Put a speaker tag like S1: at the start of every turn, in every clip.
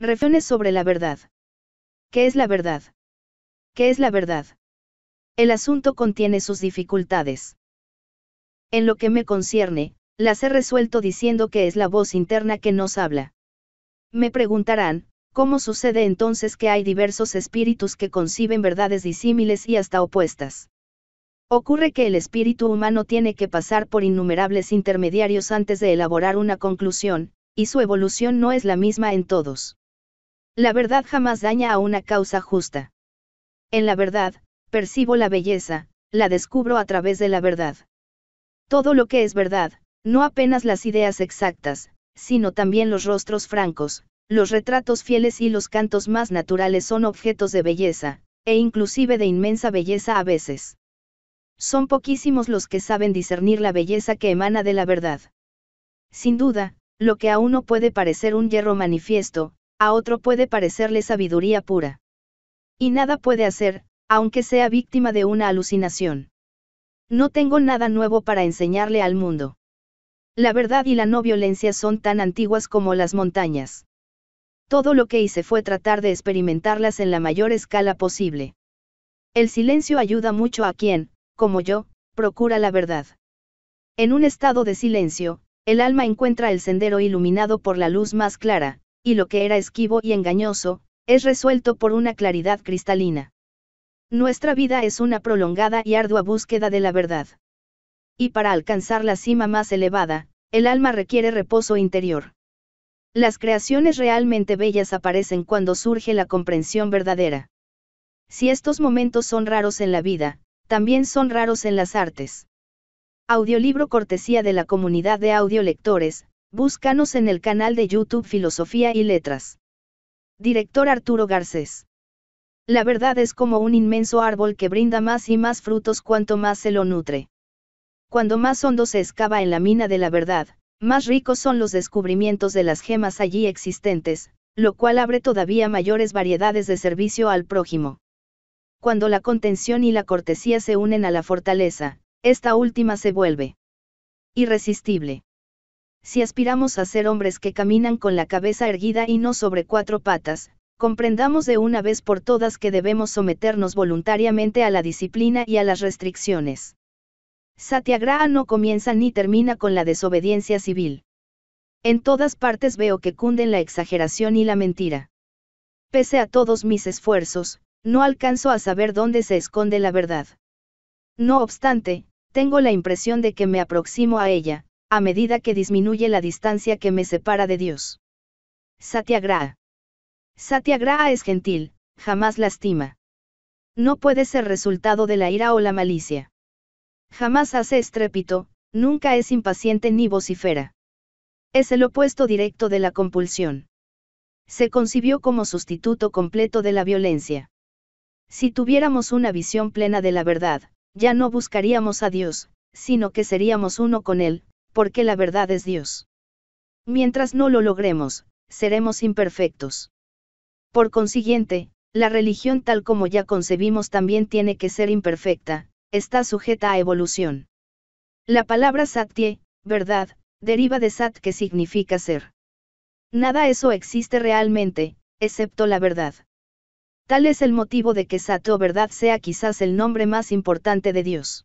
S1: Reflexiones sobre la verdad. ¿Qué es la verdad? ¿Qué es la verdad? El asunto contiene sus dificultades. En lo que me concierne, las he resuelto diciendo que es la voz interna que nos habla. Me preguntarán, ¿cómo sucede entonces que hay diversos espíritus que conciben verdades disímiles y hasta opuestas? Ocurre que el espíritu humano tiene que pasar por innumerables intermediarios antes de elaborar una conclusión, y su evolución no es la misma en todos. La verdad jamás daña a una causa justa. En la verdad, percibo la belleza, la descubro a través de la verdad. Todo lo que es verdad, no apenas las ideas exactas, sino también los rostros francos, los retratos fieles y los cantos más naturales son objetos de belleza, e inclusive de inmensa belleza a veces. Son poquísimos los que saben discernir la belleza que emana de la verdad. Sin duda, lo que a uno puede parecer un hierro manifiesto, a otro puede parecerle sabiduría pura. Y nada puede hacer, aunque sea víctima de una alucinación. No tengo nada nuevo para enseñarle al mundo. La verdad y la no violencia son tan antiguas como las montañas. Todo lo que hice fue tratar de experimentarlas en la mayor escala posible. El silencio ayuda mucho a quien, como yo, procura la verdad. En un estado de silencio, el alma encuentra el sendero iluminado por la luz más clara, y lo que era esquivo y engañoso, es resuelto por una claridad cristalina. Nuestra vida es una prolongada y ardua búsqueda de la verdad. Y para alcanzar la cima más elevada, el alma requiere reposo interior. Las creaciones realmente bellas aparecen cuando surge la comprensión verdadera. Si estos momentos son raros en la vida, también son raros en las artes. Audiolibro cortesía de la comunidad de audiolectores, Búscanos en el canal de YouTube Filosofía y Letras. Director Arturo Garcés. La verdad es como un inmenso árbol que brinda más y más frutos cuanto más se lo nutre. Cuando más hondo se excava en la mina de la verdad, más ricos son los descubrimientos de las gemas allí existentes, lo cual abre todavía mayores variedades de servicio al prójimo. Cuando la contención y la cortesía se unen a la fortaleza, esta última se vuelve irresistible. Si aspiramos a ser hombres que caminan con la cabeza erguida y no sobre cuatro patas, comprendamos de una vez por todas que debemos someternos voluntariamente a la disciplina y a las restricciones. Satyagraha no comienza ni termina con la desobediencia civil. En todas partes veo que cunden la exageración y la mentira. Pese a todos mis esfuerzos, no alcanzo a saber dónde se esconde la verdad. No obstante, tengo la impresión de que me aproximo a ella, a medida que disminuye la distancia que me separa de Dios. Satyagraha. Satyagraha es gentil, jamás lastima. No puede ser resultado de la ira o la malicia. Jamás hace estrépito, nunca es impaciente ni vocifera. Es el opuesto directo de la compulsión. Se concibió como sustituto completo de la violencia. Si tuviéramos una visión plena de la verdad, ya no buscaríamos a Dios, sino que seríamos uno con Él, porque la verdad es Dios. Mientras no lo logremos, seremos imperfectos. Por consiguiente, la religión tal como ya concebimos también tiene que ser imperfecta, está sujeta a evolución. La palabra satye, verdad, deriva de sat que significa ser. Nada eso existe realmente, excepto la verdad. Tal es el motivo de que Sat o verdad sea quizás el nombre más importante de Dios.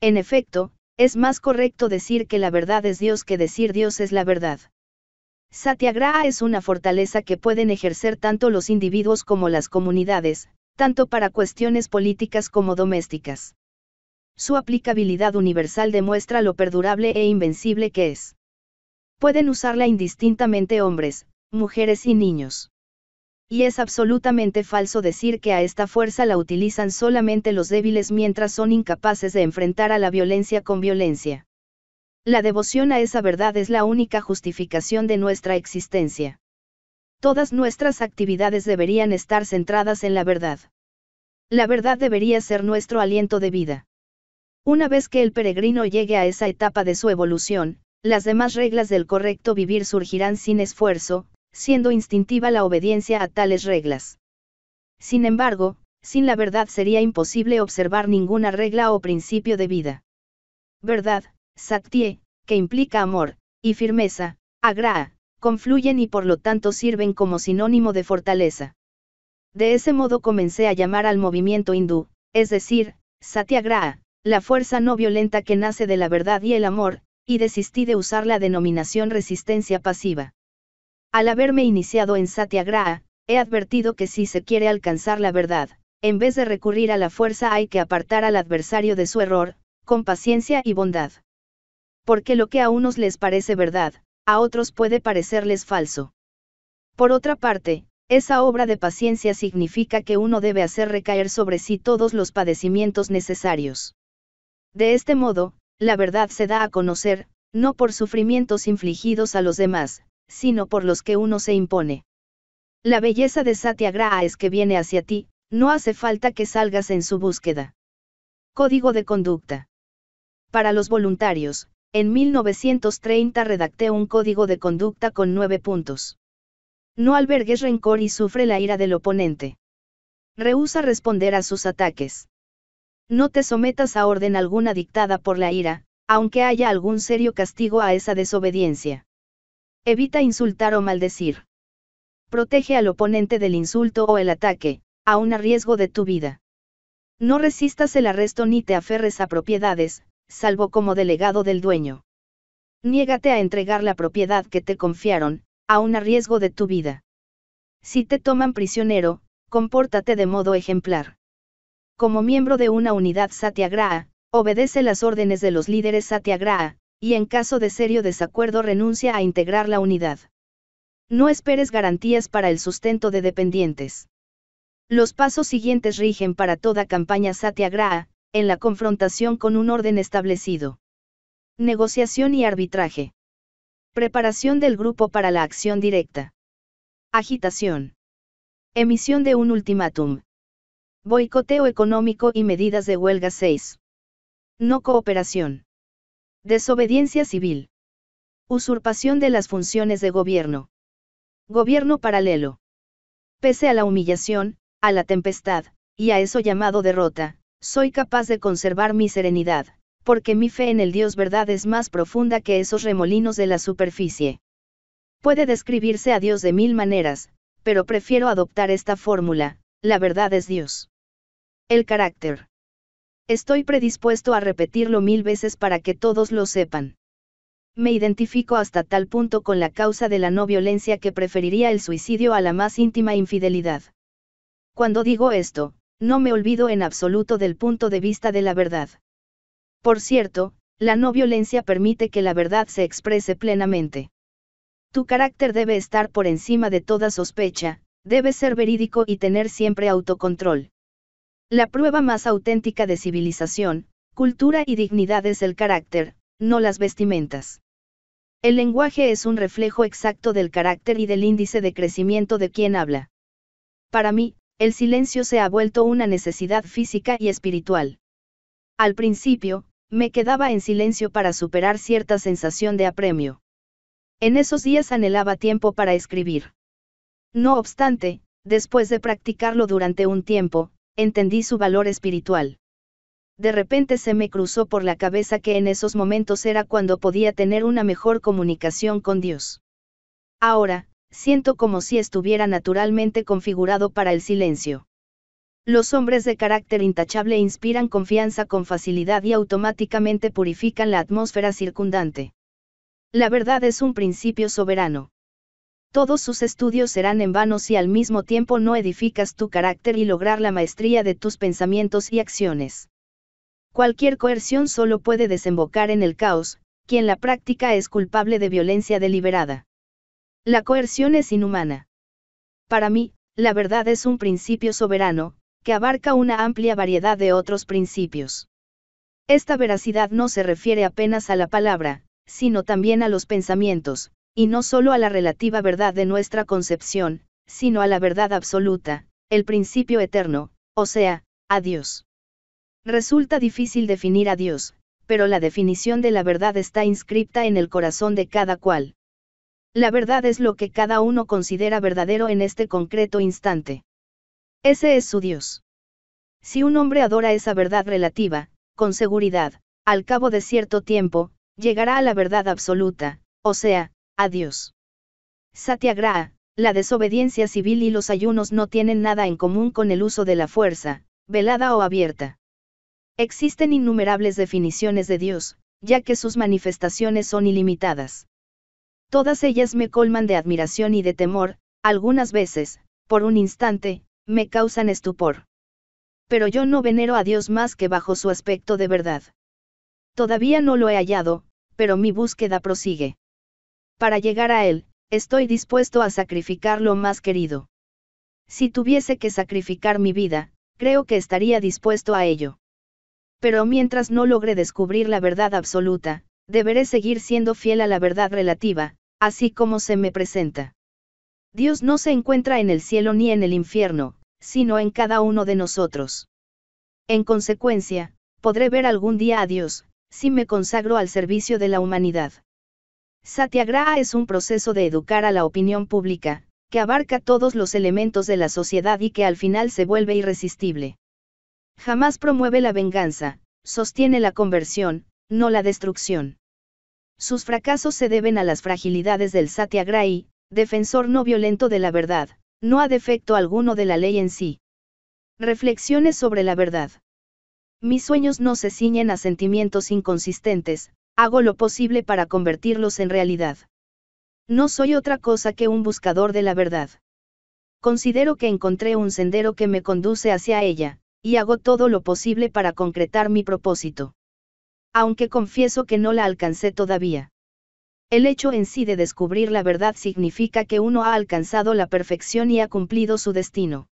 S1: En efecto, es más correcto decir que la verdad es Dios que decir Dios es la verdad. Satyagraha es una fortaleza que pueden ejercer tanto los individuos como las comunidades, tanto para cuestiones políticas como domésticas. Su aplicabilidad universal demuestra lo perdurable e invencible que es. Pueden usarla indistintamente hombres, mujeres y niños y es absolutamente falso decir que a esta fuerza la utilizan solamente los débiles mientras son incapaces de enfrentar a la violencia con violencia. La devoción a esa verdad es la única justificación de nuestra existencia. Todas nuestras actividades deberían estar centradas en la verdad. La verdad debería ser nuestro aliento de vida. Una vez que el peregrino llegue a esa etapa de su evolución, las demás reglas del correcto vivir surgirán sin esfuerzo, siendo instintiva la obediencia a tales reglas. Sin embargo, sin la verdad sería imposible observar ninguna regla o principio de vida. Verdad, satye, que implica amor, y firmeza, agra, confluyen y por lo tanto sirven como sinónimo de fortaleza. De ese modo comencé a llamar al movimiento hindú, es decir, satyagraha, la fuerza no violenta que nace de la verdad y el amor, y desistí de usar la denominación resistencia pasiva. Al haberme iniciado en Satyagraha, he advertido que si se quiere alcanzar la verdad, en vez de recurrir a la fuerza hay que apartar al adversario de su error, con paciencia y bondad. Porque lo que a unos les parece verdad, a otros puede parecerles falso. Por otra parte, esa obra de paciencia significa que uno debe hacer recaer sobre sí todos los padecimientos necesarios. De este modo, la verdad se da a conocer, no por sufrimientos infligidos a los demás, sino por los que uno se impone. La belleza de Satyagraha es que viene hacia ti, no hace falta que salgas en su búsqueda. Código de conducta. Para los voluntarios, en 1930 redacté un código de conducta con nueve puntos. No albergues rencor y sufre la ira del oponente. Rehúsa responder a sus ataques. No te sometas a orden alguna dictada por la ira, aunque haya algún serio castigo a esa desobediencia. Evita insultar o maldecir. Protege al oponente del insulto o el ataque, aun a riesgo de tu vida. No resistas el arresto ni te aferres a propiedades, salvo como delegado del dueño. Niégate a entregar la propiedad que te confiaron, aun a riesgo de tu vida. Si te toman prisionero, compórtate de modo ejemplar. Como miembro de una unidad satyagraha, obedece las órdenes de los líderes satyagraha, y en caso de serio desacuerdo renuncia a integrar la unidad. No esperes garantías para el sustento de dependientes. Los pasos siguientes rigen para toda campaña satyagraha, en la confrontación con un orden establecido. Negociación y arbitraje. Preparación del grupo para la acción directa. Agitación. Emisión de un ultimátum. Boicoteo económico y medidas de huelga 6. No cooperación. Desobediencia civil. Usurpación de las funciones de gobierno. Gobierno paralelo. Pese a la humillación, a la tempestad, y a eso llamado derrota, soy capaz de conservar mi serenidad, porque mi fe en el Dios verdad es más profunda que esos remolinos de la superficie. Puede describirse a Dios de mil maneras, pero prefiero adoptar esta fórmula, la verdad es Dios. El carácter. Estoy predispuesto a repetirlo mil veces para que todos lo sepan. Me identifico hasta tal punto con la causa de la no violencia que preferiría el suicidio a la más íntima infidelidad. Cuando digo esto, no me olvido en absoluto del punto de vista de la verdad. Por cierto, la no violencia permite que la verdad se exprese plenamente. Tu carácter debe estar por encima de toda sospecha, debe ser verídico y tener siempre autocontrol. La prueba más auténtica de civilización, cultura y dignidad es el carácter, no las vestimentas. El lenguaje es un reflejo exacto del carácter y del índice de crecimiento de quien habla. Para mí, el silencio se ha vuelto una necesidad física y espiritual. Al principio, me quedaba en silencio para superar cierta sensación de apremio. En esos días anhelaba tiempo para escribir. No obstante, después de practicarlo durante un tiempo, entendí su valor espiritual. De repente se me cruzó por la cabeza que en esos momentos era cuando podía tener una mejor comunicación con Dios. Ahora, siento como si estuviera naturalmente configurado para el silencio. Los hombres de carácter intachable inspiran confianza con facilidad y automáticamente purifican la atmósfera circundante. La verdad es un principio soberano todos sus estudios serán en vano si al mismo tiempo no edificas tu carácter y lograr la maestría de tus pensamientos y acciones. Cualquier coerción solo puede desembocar en el caos, quien la práctica es culpable de violencia deliberada. La coerción es inhumana. Para mí, la verdad es un principio soberano, que abarca una amplia variedad de otros principios. Esta veracidad no se refiere apenas a la palabra, sino también a los pensamientos, y no solo a la relativa verdad de nuestra concepción, sino a la verdad absoluta, el principio eterno, o sea, a Dios. Resulta difícil definir a Dios, pero la definición de la verdad está inscripta en el corazón de cada cual. La verdad es lo que cada uno considera verdadero en este concreto instante. Ese es su Dios. Si un hombre adora esa verdad relativa, con seguridad, al cabo de cierto tiempo, llegará a la verdad absoluta, o sea, Adiós. Satyagraha, la desobediencia civil y los ayunos no tienen nada en común con el uso de la fuerza, velada o abierta. Existen innumerables definiciones de Dios, ya que sus manifestaciones son ilimitadas. Todas ellas me colman de admiración y de temor, algunas veces, por un instante, me causan estupor. Pero yo no venero a Dios más que bajo su aspecto de verdad. Todavía no lo he hallado, pero mi búsqueda prosigue. Para llegar a Él, estoy dispuesto a sacrificar lo más querido. Si tuviese que sacrificar mi vida, creo que estaría dispuesto a ello. Pero mientras no logre descubrir la verdad absoluta, deberé seguir siendo fiel a la verdad relativa, así como se me presenta. Dios no se encuentra en el cielo ni en el infierno, sino en cada uno de nosotros. En consecuencia, podré ver algún día a Dios, si me consagro al servicio de la humanidad. Satyagraha es un proceso de educar a la opinión pública, que abarca todos los elementos de la sociedad y que al final se vuelve irresistible. Jamás promueve la venganza, sostiene la conversión, no la destrucción. Sus fracasos se deben a las fragilidades del Satyagrahi, defensor no violento de la verdad, no a defecto alguno de la ley en sí. Reflexiones sobre la verdad. Mis sueños no se ciñen a sentimientos inconsistentes, hago lo posible para convertirlos en realidad. No soy otra cosa que un buscador de la verdad. Considero que encontré un sendero que me conduce hacia ella, y hago todo lo posible para concretar mi propósito. Aunque confieso que no la alcancé todavía. El hecho en sí de descubrir la verdad significa que uno ha alcanzado la perfección y ha cumplido su destino.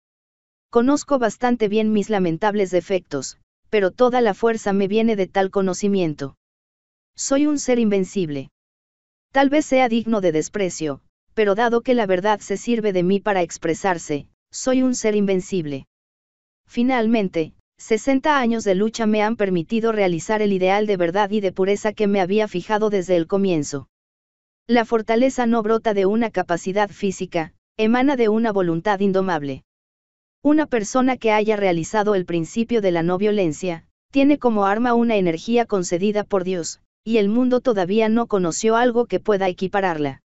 S1: Conozco bastante bien mis lamentables defectos, pero toda la fuerza me viene de tal conocimiento soy un ser invencible. Tal vez sea digno de desprecio, pero dado que la verdad se sirve de mí para expresarse, soy un ser invencible. Finalmente, 60 años de lucha me han permitido realizar el ideal de verdad y de pureza que me había fijado desde el comienzo. La fortaleza no brota de una capacidad física, emana de una voluntad indomable. Una persona que haya realizado el principio de la no violencia, tiene como arma una energía concedida por Dios, y el mundo todavía no conoció algo que pueda equipararla.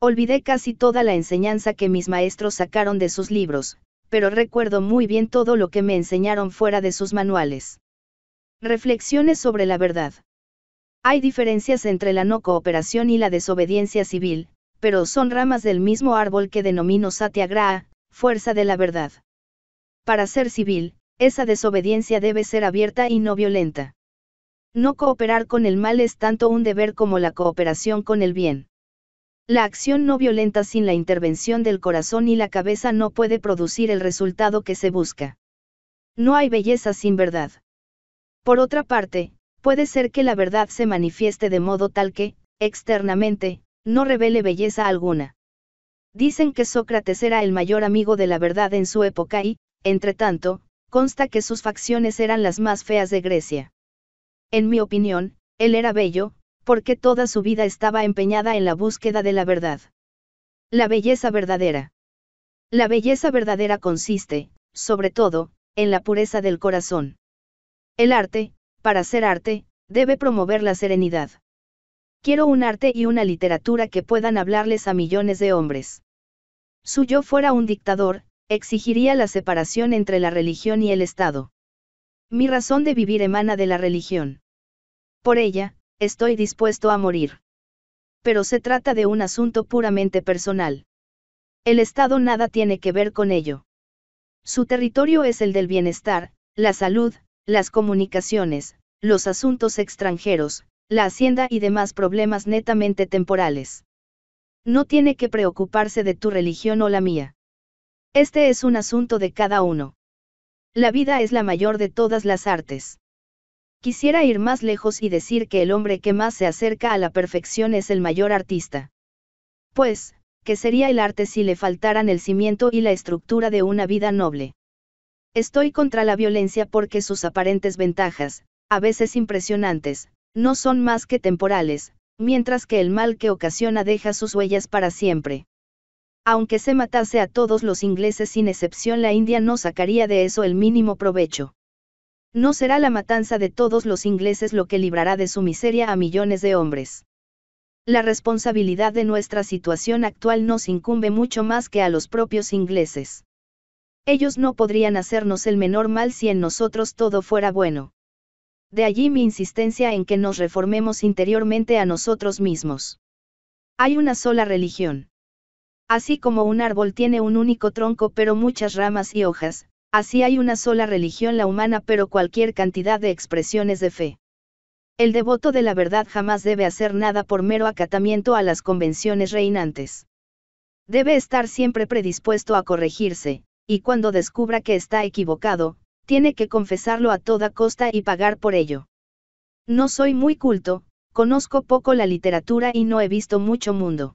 S1: Olvidé casi toda la enseñanza que mis maestros sacaron de sus libros, pero recuerdo muy bien todo lo que me enseñaron fuera de sus manuales. Reflexiones sobre la verdad. Hay diferencias entre la no cooperación y la desobediencia civil, pero son ramas del mismo árbol que denomino satyagraha, fuerza de la verdad. Para ser civil, esa desobediencia debe ser abierta y no violenta. No cooperar con el mal es tanto un deber como la cooperación con el bien. La acción no violenta sin la intervención del corazón y la cabeza no puede producir el resultado que se busca. No hay belleza sin verdad. Por otra parte, puede ser que la verdad se manifieste de modo tal que, externamente, no revele belleza alguna. Dicen que Sócrates era el mayor amigo de la verdad en su época y, entre tanto, consta que sus facciones eran las más feas de Grecia. En mi opinión, él era bello, porque toda su vida estaba empeñada en la búsqueda de la verdad. La belleza verdadera. La belleza verdadera consiste, sobre todo, en la pureza del corazón. El arte, para ser arte, debe promover la serenidad. Quiero un arte y una literatura que puedan hablarles a millones de hombres. Si yo fuera un dictador, exigiría la separación entre la religión y el Estado. Mi razón de vivir emana de la religión. Por ella, estoy dispuesto a morir. Pero se trata de un asunto puramente personal. El Estado nada tiene que ver con ello. Su territorio es el del bienestar, la salud, las comunicaciones, los asuntos extranjeros, la hacienda y demás problemas netamente temporales. No tiene que preocuparse de tu religión o la mía. Este es un asunto de cada uno. La vida es la mayor de todas las artes. Quisiera ir más lejos y decir que el hombre que más se acerca a la perfección es el mayor artista. Pues, ¿qué sería el arte si le faltaran el cimiento y la estructura de una vida noble? Estoy contra la violencia porque sus aparentes ventajas, a veces impresionantes, no son más que temporales, mientras que el mal que ocasiona deja sus huellas para siempre. Aunque se matase a todos los ingleses sin excepción, la India no sacaría de eso el mínimo provecho. No será la matanza de todos los ingleses lo que librará de su miseria a millones de hombres. La responsabilidad de nuestra situación actual nos incumbe mucho más que a los propios ingleses. Ellos no podrían hacernos el menor mal si en nosotros todo fuera bueno. De allí mi insistencia en que nos reformemos interiormente a nosotros mismos. Hay una sola religión. Así como un árbol tiene un único tronco pero muchas ramas y hojas, Así hay una sola religión la humana pero cualquier cantidad de expresiones de fe. El devoto de la verdad jamás debe hacer nada por mero acatamiento a las convenciones reinantes. Debe estar siempre predispuesto a corregirse, y cuando descubra que está equivocado, tiene que confesarlo a toda costa y pagar por ello. No soy muy culto, conozco poco la literatura y no he visto mucho mundo.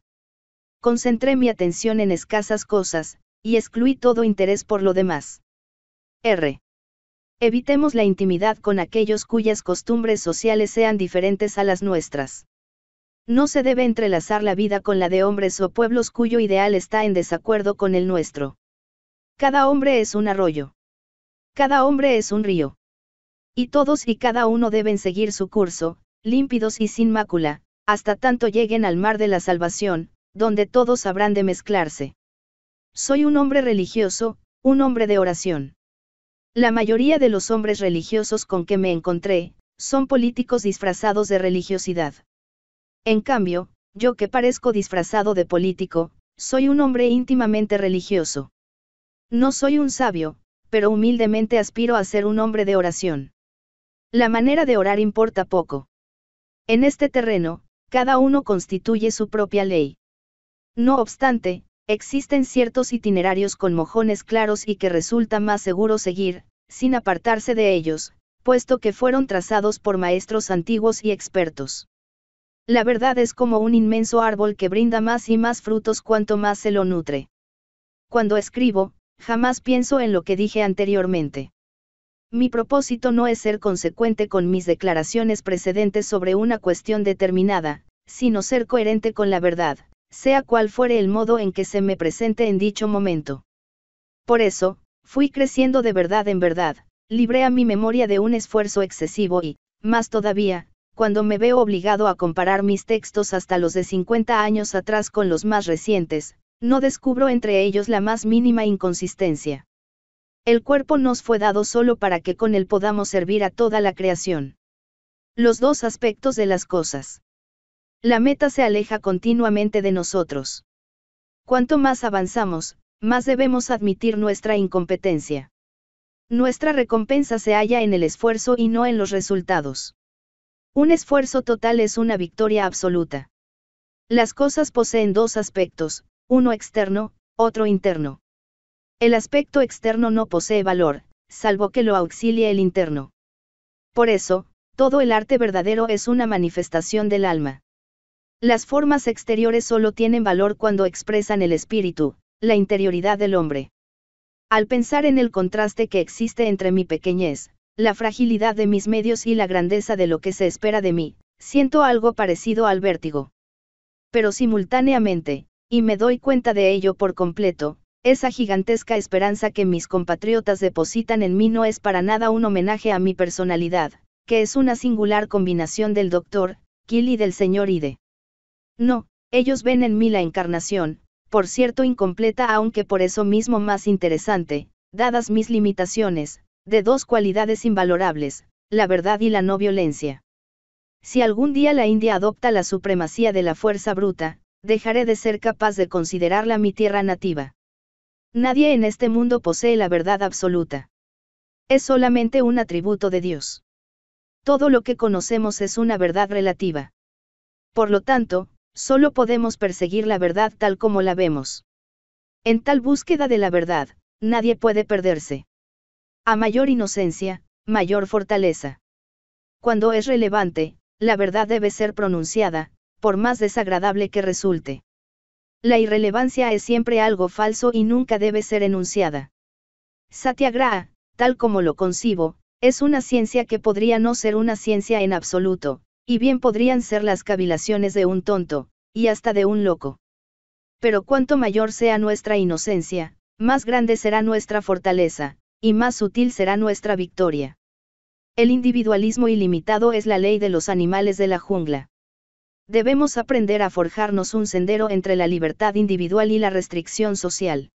S1: Concentré mi atención en escasas cosas, y excluí todo interés por lo demás. R. Evitemos la intimidad con aquellos cuyas costumbres sociales sean diferentes a las nuestras. No se debe entrelazar la vida con la de hombres o pueblos cuyo ideal está en desacuerdo con el nuestro. Cada hombre es un arroyo. Cada hombre es un río. Y todos y cada uno deben seguir su curso, límpidos y sin mácula, hasta tanto lleguen al mar de la salvación, donde todos habrán de mezclarse. Soy un hombre religioso, un hombre de oración. La mayoría de los hombres religiosos con que me encontré, son políticos disfrazados de religiosidad. En cambio, yo que parezco disfrazado de político, soy un hombre íntimamente religioso. No soy un sabio, pero humildemente aspiro a ser un hombre de oración. La manera de orar importa poco. En este terreno, cada uno constituye su propia ley. No obstante, Existen ciertos itinerarios con mojones claros y que resulta más seguro seguir, sin apartarse de ellos, puesto que fueron trazados por maestros antiguos y expertos. La verdad es como un inmenso árbol que brinda más y más frutos cuanto más se lo nutre. Cuando escribo, jamás pienso en lo que dije anteriormente. Mi propósito no es ser consecuente con mis declaraciones precedentes sobre una cuestión determinada, sino ser coherente con la verdad, sea cual fuere el modo en que se me presente en dicho momento. Por eso, fui creciendo de verdad en verdad, libré a mi memoria de un esfuerzo excesivo y, más todavía, cuando me veo obligado a comparar mis textos hasta los de 50 años atrás con los más recientes, no descubro entre ellos la más mínima inconsistencia. El cuerpo nos fue dado solo para que con él podamos servir a toda la creación. Los dos aspectos de las cosas. La meta se aleja continuamente de nosotros. Cuanto más avanzamos, más debemos admitir nuestra incompetencia. Nuestra recompensa se halla en el esfuerzo y no en los resultados. Un esfuerzo total es una victoria absoluta. Las cosas poseen dos aspectos, uno externo, otro interno. El aspecto externo no posee valor, salvo que lo auxilie el interno. Por eso, todo el arte verdadero es una manifestación del alma. Las formas exteriores solo tienen valor cuando expresan el espíritu, la interioridad del hombre. Al pensar en el contraste que existe entre mi pequeñez, la fragilidad de mis medios y la grandeza de lo que se espera de mí, siento algo parecido al vértigo. Pero simultáneamente, y me doy cuenta de ello por completo, esa gigantesca esperanza que mis compatriotas depositan en mí no es para nada un homenaje a mi personalidad, que es una singular combinación del doctor, Kill y del señor Ide. No, ellos ven en mí la encarnación, por cierto incompleta aunque por eso mismo más interesante, dadas mis limitaciones, de dos cualidades invalorables, la verdad y la no violencia. Si algún día la India adopta la supremacía de la fuerza bruta, dejaré de ser capaz de considerarla mi tierra nativa. Nadie en este mundo posee la verdad absoluta. Es solamente un atributo de Dios. Todo lo que conocemos es una verdad relativa. Por lo tanto, Solo podemos perseguir la verdad tal como la vemos. En tal búsqueda de la verdad, nadie puede perderse. A mayor inocencia, mayor fortaleza. Cuando es relevante, la verdad debe ser pronunciada, por más desagradable que resulte. La irrelevancia es siempre algo falso y nunca debe ser enunciada. Satyagraha, tal como lo concibo, es una ciencia que podría no ser una ciencia en absoluto, y bien podrían ser las cavilaciones de un tonto, y hasta de un loco. Pero cuanto mayor sea nuestra inocencia, más grande será nuestra fortaleza, y más sutil será nuestra victoria. El individualismo ilimitado es la ley de los animales de la jungla. Debemos aprender a forjarnos un sendero entre la libertad individual y la restricción social.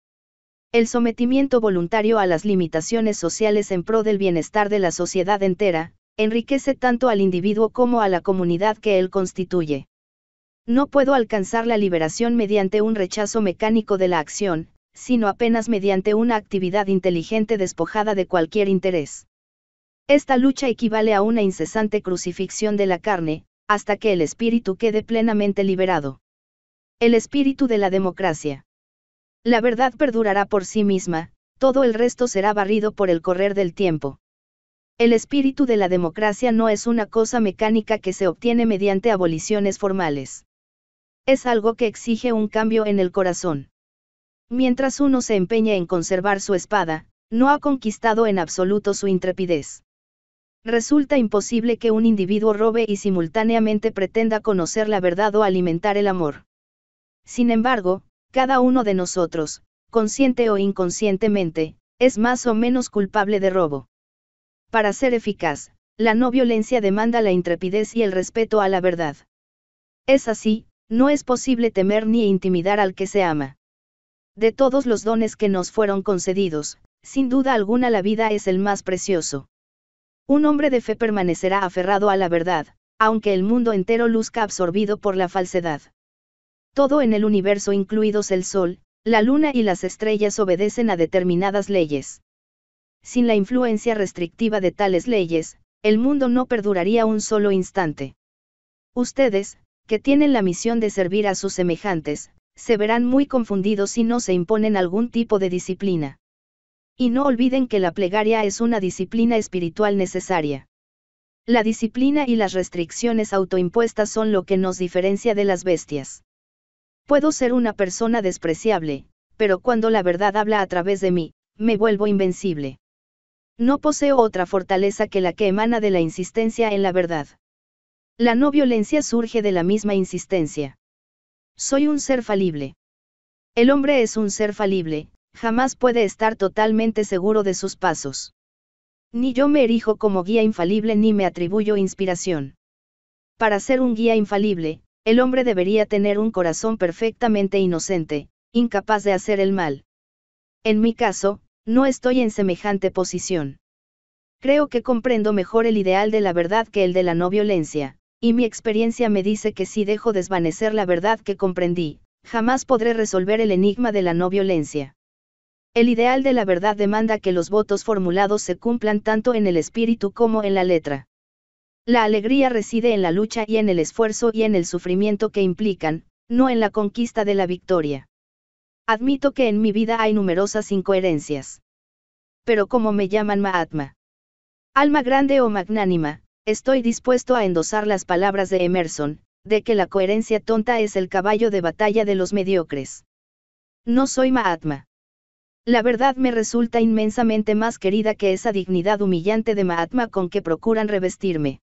S1: El sometimiento voluntario a las limitaciones sociales en pro del bienestar de la sociedad entera, enriquece tanto al individuo como a la comunidad que él constituye. No puedo alcanzar la liberación mediante un rechazo mecánico de la acción, sino apenas mediante una actividad inteligente despojada de cualquier interés. Esta lucha equivale a una incesante crucifixión de la carne, hasta que el espíritu quede plenamente liberado. El espíritu de la democracia. La verdad perdurará por sí misma, todo el resto será barrido por el correr del tiempo. El espíritu de la democracia no es una cosa mecánica que se obtiene mediante aboliciones formales. Es algo que exige un cambio en el corazón. Mientras uno se empeña en conservar su espada, no ha conquistado en absoluto su intrepidez. Resulta imposible que un individuo robe y simultáneamente pretenda conocer la verdad o alimentar el amor. Sin embargo, cada uno de nosotros, consciente o inconscientemente, es más o menos culpable de robo. Para ser eficaz, la no violencia demanda la intrepidez y el respeto a la verdad. Es así, no es posible temer ni intimidar al que se ama. De todos los dones que nos fueron concedidos, sin duda alguna la vida es el más precioso. Un hombre de fe permanecerá aferrado a la verdad, aunque el mundo entero luzca absorbido por la falsedad. Todo en el universo incluidos el sol, la luna y las estrellas obedecen a determinadas leyes sin la influencia restrictiva de tales leyes, el mundo no perduraría un solo instante. Ustedes, que tienen la misión de servir a sus semejantes, se verán muy confundidos si no se imponen algún tipo de disciplina. Y no olviden que la plegaria es una disciplina espiritual necesaria. La disciplina y las restricciones autoimpuestas son lo que nos diferencia de las bestias. Puedo ser una persona despreciable, pero cuando la verdad habla a través de mí, me vuelvo invencible. No poseo otra fortaleza que la que emana de la insistencia en la verdad. La no violencia surge de la misma insistencia. Soy un ser falible. El hombre es un ser falible, jamás puede estar totalmente seguro de sus pasos. Ni yo me erijo como guía infalible ni me atribuyo inspiración. Para ser un guía infalible, el hombre debería tener un corazón perfectamente inocente, incapaz de hacer el mal. En mi caso, no estoy en semejante posición. Creo que comprendo mejor el ideal de la verdad que el de la no violencia, y mi experiencia me dice que si dejo desvanecer la verdad que comprendí, jamás podré resolver el enigma de la no violencia. El ideal de la verdad demanda que los votos formulados se cumplan tanto en el espíritu como en la letra. La alegría reside en la lucha y en el esfuerzo y en el sufrimiento que implican, no en la conquista de la victoria. Admito que en mi vida hay numerosas incoherencias. Pero como me llaman Mahatma, alma grande o magnánima, estoy dispuesto a endosar las palabras de Emerson, de que la coherencia tonta es el caballo de batalla de los mediocres. No soy Mahatma. La verdad me resulta inmensamente más querida que esa dignidad humillante de Mahatma con que procuran revestirme.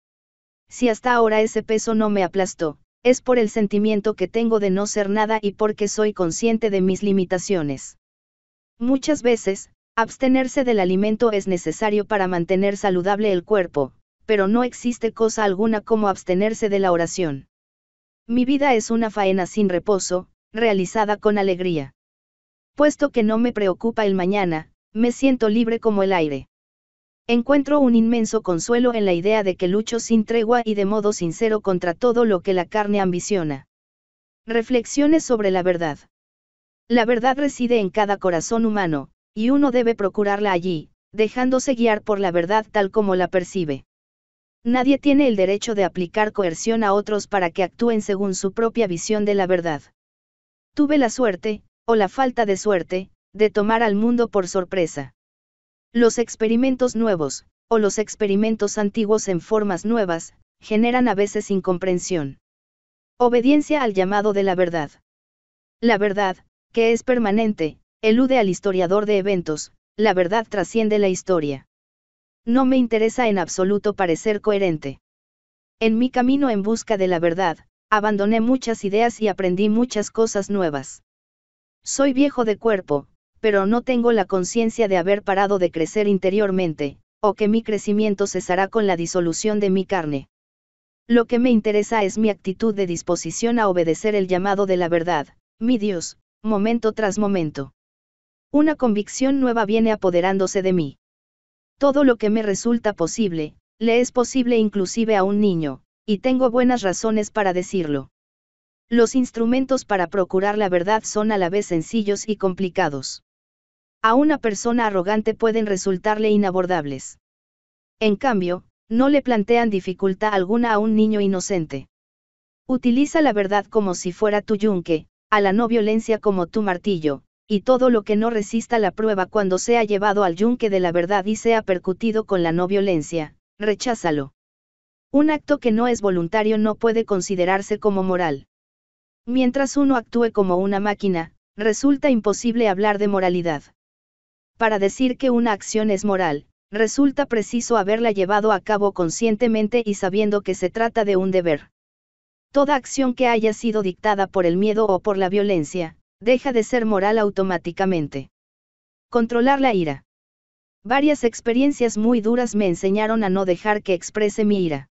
S1: Si hasta ahora ese peso no me aplastó, es por el sentimiento que tengo de no ser nada y porque soy consciente de mis limitaciones. Muchas veces, abstenerse del alimento es necesario para mantener saludable el cuerpo, pero no existe cosa alguna como abstenerse de la oración. Mi vida es una faena sin reposo, realizada con alegría. Puesto que no me preocupa el mañana, me siento libre como el aire. Encuentro un inmenso consuelo en la idea de que lucho sin tregua y de modo sincero contra todo lo que la carne ambiciona. Reflexiones sobre la verdad. La verdad reside en cada corazón humano, y uno debe procurarla allí, dejándose guiar por la verdad tal como la percibe. Nadie tiene el derecho de aplicar coerción a otros para que actúen según su propia visión de la verdad. Tuve la suerte, o la falta de suerte, de tomar al mundo por sorpresa. Los experimentos nuevos, o los experimentos antiguos en formas nuevas, generan a veces incomprensión. Obediencia al llamado de la verdad. La verdad, que es permanente, elude al historiador de eventos, la verdad trasciende la historia. No me interesa en absoluto parecer coherente. En mi camino en busca de la verdad, abandoné muchas ideas y aprendí muchas cosas nuevas. Soy viejo de cuerpo, pero no tengo la conciencia de haber parado de crecer interiormente, o que mi crecimiento cesará con la disolución de mi carne. Lo que me interesa es mi actitud de disposición a obedecer el llamado de la verdad, mi Dios, momento tras momento. Una convicción nueva viene apoderándose de mí. Todo lo que me resulta posible, le es posible inclusive a un niño, y tengo buenas razones para decirlo. Los instrumentos para procurar la verdad son a la vez sencillos y complicados a una persona arrogante pueden resultarle inabordables. En cambio, no le plantean dificultad alguna a un niño inocente. Utiliza la verdad como si fuera tu yunque, a la no violencia como tu martillo, y todo lo que no resista la prueba cuando sea llevado al yunque de la verdad y sea percutido con la no violencia, recházalo. Un acto que no es voluntario no puede considerarse como moral. Mientras uno actúe como una máquina, resulta imposible hablar de moralidad. Para decir que una acción es moral, resulta preciso haberla llevado a cabo conscientemente y sabiendo que se trata de un deber. Toda acción que haya sido dictada por el miedo o por la violencia, deja de ser moral automáticamente. Controlar la ira. Varias experiencias muy duras me enseñaron a no dejar que exprese mi ira.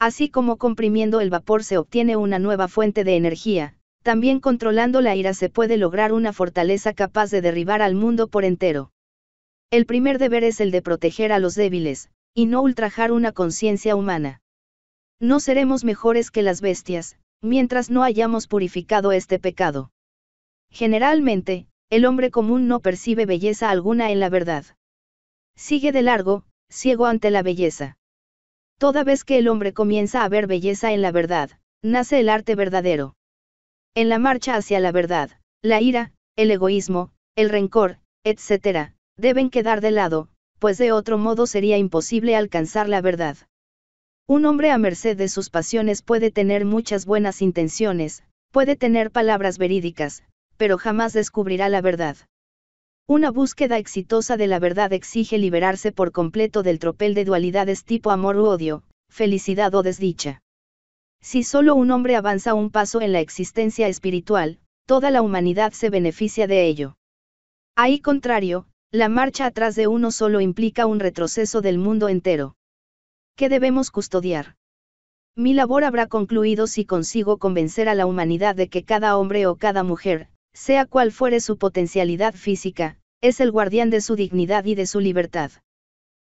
S1: Así como comprimiendo el vapor se obtiene una nueva fuente de energía, también controlando la ira se puede lograr una fortaleza capaz de derribar al mundo por entero. El primer deber es el de proteger a los débiles, y no ultrajar una conciencia humana. No seremos mejores que las bestias, mientras no hayamos purificado este pecado. Generalmente, el hombre común no percibe belleza alguna en la verdad. Sigue de largo, ciego ante la belleza. Toda vez que el hombre comienza a ver belleza en la verdad, nace el arte verdadero en la marcha hacia la verdad, la ira, el egoísmo, el rencor, etc., deben quedar de lado, pues de otro modo sería imposible alcanzar la verdad. Un hombre a merced de sus pasiones puede tener muchas buenas intenciones, puede tener palabras verídicas, pero jamás descubrirá la verdad. Una búsqueda exitosa de la verdad exige liberarse por completo del tropel de dualidades tipo amor u odio, felicidad o desdicha. Si solo un hombre avanza un paso en la existencia espiritual, toda la humanidad se beneficia de ello. Ahí contrario, la marcha atrás de uno solo implica un retroceso del mundo entero. ¿Qué debemos custodiar? Mi labor habrá concluido si consigo convencer a la humanidad de que cada hombre o cada mujer, sea cual fuere su potencialidad física, es el guardián de su dignidad y de su libertad.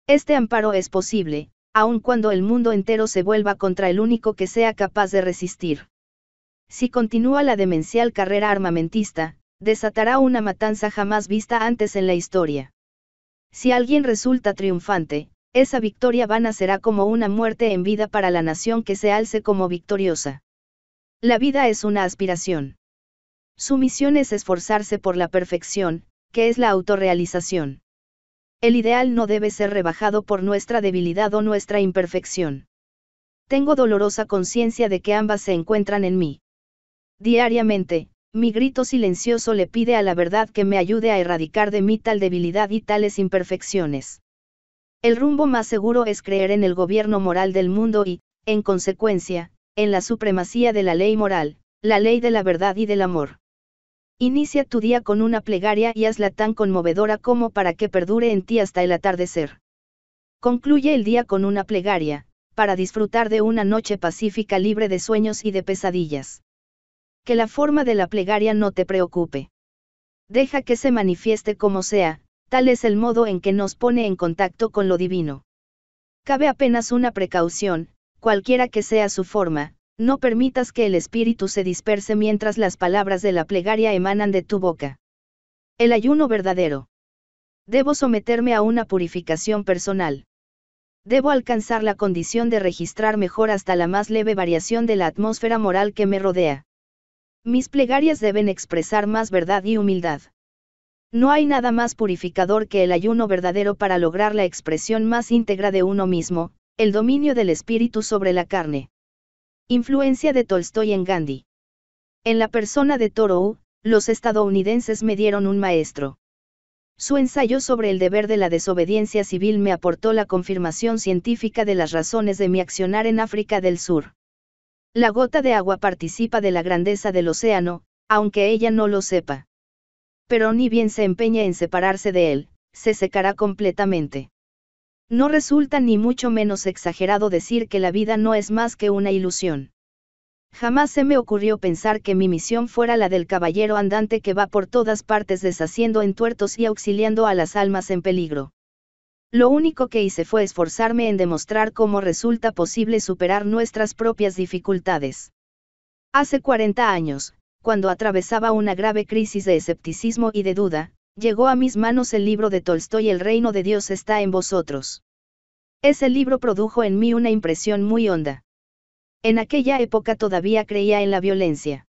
S1: Este amparo es posible, aun cuando el mundo entero se vuelva contra el único que sea capaz de resistir. Si continúa la demencial carrera armamentista, desatará una matanza jamás vista antes en la historia. Si alguien resulta triunfante, esa victoria vana será como una muerte en vida para la nación que se alce como victoriosa. La vida es una aspiración. Su misión es esforzarse por la perfección, que es la autorrealización. El ideal no debe ser rebajado por nuestra debilidad o nuestra imperfección. Tengo dolorosa conciencia de que ambas se encuentran en mí. Diariamente, mi grito silencioso le pide a la verdad que me ayude a erradicar de mí tal debilidad y tales imperfecciones. El rumbo más seguro es creer en el gobierno moral del mundo y, en consecuencia, en la supremacía de la ley moral, la ley de la verdad y del amor. Inicia tu día con una plegaria y hazla tan conmovedora como para que perdure en ti hasta el atardecer. Concluye el día con una plegaria, para disfrutar de una noche pacífica libre de sueños y de pesadillas. Que la forma de la plegaria no te preocupe. Deja que se manifieste como sea, tal es el modo en que nos pone en contacto con lo divino. Cabe apenas una precaución, cualquiera que sea su forma, no permitas que el espíritu se disperse mientras las palabras de la plegaria emanan de tu boca. El ayuno verdadero. Debo someterme a una purificación personal. Debo alcanzar la condición de registrar mejor hasta la más leve variación de la atmósfera moral que me rodea. Mis plegarias deben expresar más verdad y humildad. No hay nada más purificador que el ayuno verdadero para lograr la expresión más íntegra de uno mismo, el dominio del espíritu sobre la carne. Influencia de Tolstoy en Gandhi. En la persona de Thoreau, los estadounidenses me dieron un maestro. Su ensayo sobre el deber de la desobediencia civil me aportó la confirmación científica de las razones de mi accionar en África del Sur. La gota de agua participa de la grandeza del océano, aunque ella no lo sepa. Pero ni bien se empeña en separarse de él, se secará completamente. No resulta ni mucho menos exagerado decir que la vida no es más que una ilusión. Jamás se me ocurrió pensar que mi misión fuera la del caballero andante que va por todas partes deshaciendo entuertos y auxiliando a las almas en peligro. Lo único que hice fue esforzarme en demostrar cómo resulta posible superar nuestras propias dificultades. Hace 40 años, cuando atravesaba una grave crisis de escepticismo y de duda, Llegó a mis manos el libro de Tolstoy El reino de Dios está en vosotros. Ese libro produjo en mí una impresión muy honda. En aquella época todavía creía en la violencia.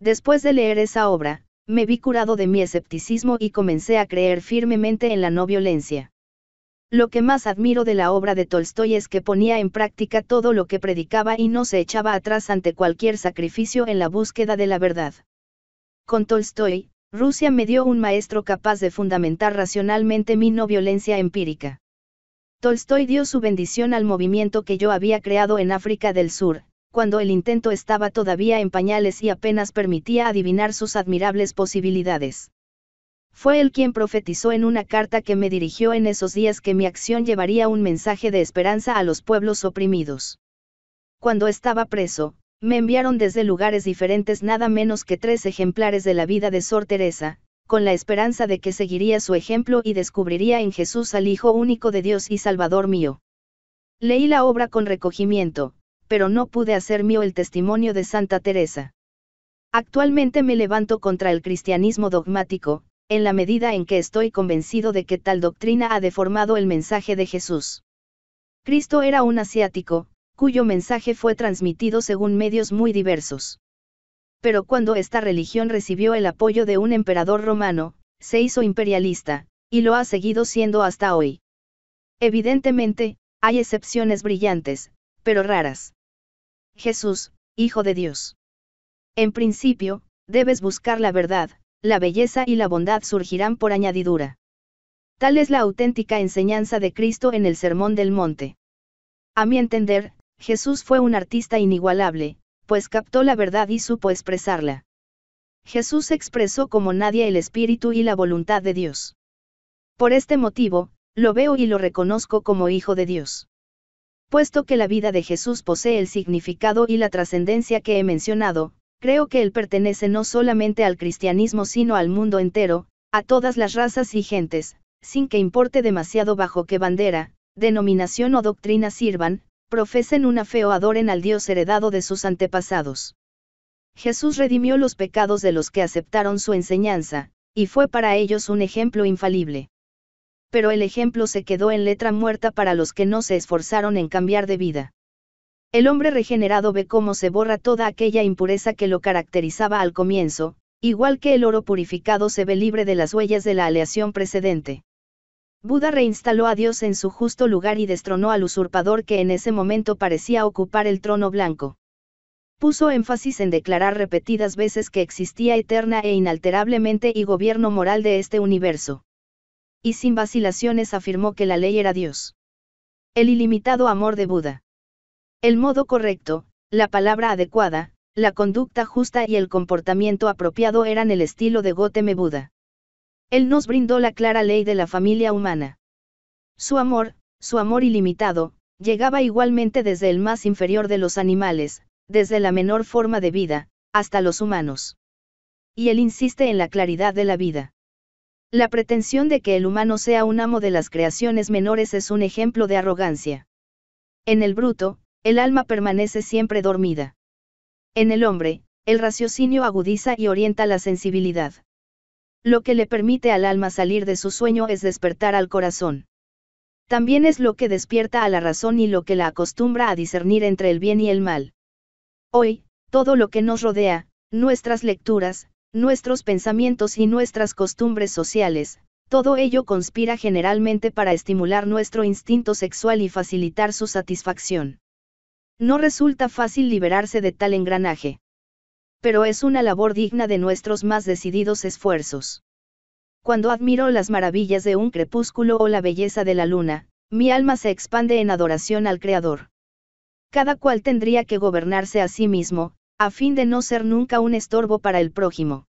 S1: Después de leer esa obra, me vi curado de mi escepticismo y comencé a creer firmemente en la no violencia. Lo que más admiro de la obra de Tolstoy es que ponía en práctica todo lo que predicaba y no se echaba atrás ante cualquier sacrificio en la búsqueda de la verdad. Con Tolstoy, Rusia me dio un maestro capaz de fundamentar racionalmente mi no violencia empírica. Tolstoy dio su bendición al movimiento que yo había creado en África del Sur, cuando el intento estaba todavía en pañales y apenas permitía adivinar sus admirables posibilidades. Fue él quien profetizó en una carta que me dirigió en esos días que mi acción llevaría un mensaje de esperanza a los pueblos oprimidos. Cuando estaba preso, me enviaron desde lugares diferentes nada menos que tres ejemplares de la vida de Sor Teresa, con la esperanza de que seguiría su ejemplo y descubriría en Jesús al Hijo único de Dios y Salvador mío. Leí la obra con recogimiento, pero no pude hacer mío el testimonio de Santa Teresa. Actualmente me levanto contra el cristianismo dogmático, en la medida en que estoy convencido de que tal doctrina ha deformado el mensaje de Jesús. Cristo era un asiático, cuyo mensaje fue transmitido según medios muy diversos. Pero cuando esta religión recibió el apoyo de un emperador romano, se hizo imperialista, y lo ha seguido siendo hasta hoy. Evidentemente, hay excepciones brillantes, pero raras. Jesús, Hijo de Dios. En principio, debes buscar la verdad, la belleza y la bondad surgirán por añadidura. Tal es la auténtica enseñanza de Cristo en el Sermón del Monte. A mi entender, Jesús fue un artista inigualable, pues captó la verdad y supo expresarla. Jesús expresó como nadie el espíritu y la voluntad de Dios. Por este motivo, lo veo y lo reconozco como Hijo de Dios. Puesto que la vida de Jesús posee el significado y la trascendencia que he mencionado, creo que Él pertenece no solamente al cristianismo sino al mundo entero, a todas las razas y gentes, sin que importe demasiado bajo qué bandera, denominación o doctrina sirvan, profesen una fe o adoren al Dios heredado de sus antepasados. Jesús redimió los pecados de los que aceptaron su enseñanza, y fue para ellos un ejemplo infalible. Pero el ejemplo se quedó en letra muerta para los que no se esforzaron en cambiar de vida. El hombre regenerado ve cómo se borra toda aquella impureza que lo caracterizaba al comienzo, igual que el oro purificado se ve libre de las huellas de la aleación precedente. Buda reinstaló a Dios en su justo lugar y destronó al usurpador que en ese momento parecía ocupar el trono blanco. Puso énfasis en declarar repetidas veces que existía eterna e inalterablemente y gobierno moral de este universo. Y sin vacilaciones afirmó que la ley era Dios. El ilimitado amor de Buda. El modo correcto, la palabra adecuada, la conducta justa y el comportamiento apropiado eran el estilo de Goteme Buda. Él nos brindó la clara ley de la familia humana. Su amor, su amor ilimitado, llegaba igualmente desde el más inferior de los animales, desde la menor forma de vida, hasta los humanos. Y él insiste en la claridad de la vida. La pretensión de que el humano sea un amo de las creaciones menores es un ejemplo de arrogancia. En el bruto, el alma permanece siempre dormida. En el hombre, el raciocinio agudiza y orienta la sensibilidad lo que le permite al alma salir de su sueño es despertar al corazón. También es lo que despierta a la razón y lo que la acostumbra a discernir entre el bien y el mal. Hoy, todo lo que nos rodea, nuestras lecturas, nuestros pensamientos y nuestras costumbres sociales, todo ello conspira generalmente para estimular nuestro instinto sexual y facilitar su satisfacción. No resulta fácil liberarse de tal engranaje pero es una labor digna de nuestros más decididos esfuerzos. Cuando admiro las maravillas de un crepúsculo o la belleza de la luna, mi alma se expande en adoración al Creador. Cada cual tendría que gobernarse a sí mismo, a fin de no ser nunca un estorbo para el prójimo.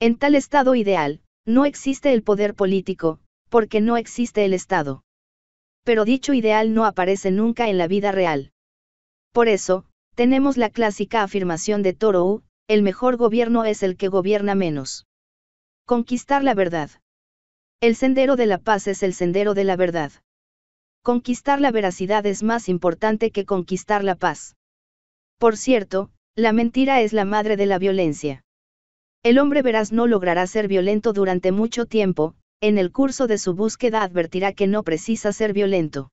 S1: En tal estado ideal, no existe el poder político, porque no existe el Estado. Pero dicho ideal no aparece nunca en la vida real. Por eso, tenemos la clásica afirmación de Thoreau, el mejor gobierno es el que gobierna menos. Conquistar la verdad. El sendero de la paz es el sendero de la verdad. Conquistar la veracidad es más importante que conquistar la paz. Por cierto, la mentira es la madre de la violencia. El hombre veraz no logrará ser violento durante mucho tiempo, en el curso de su búsqueda advertirá que no precisa ser violento.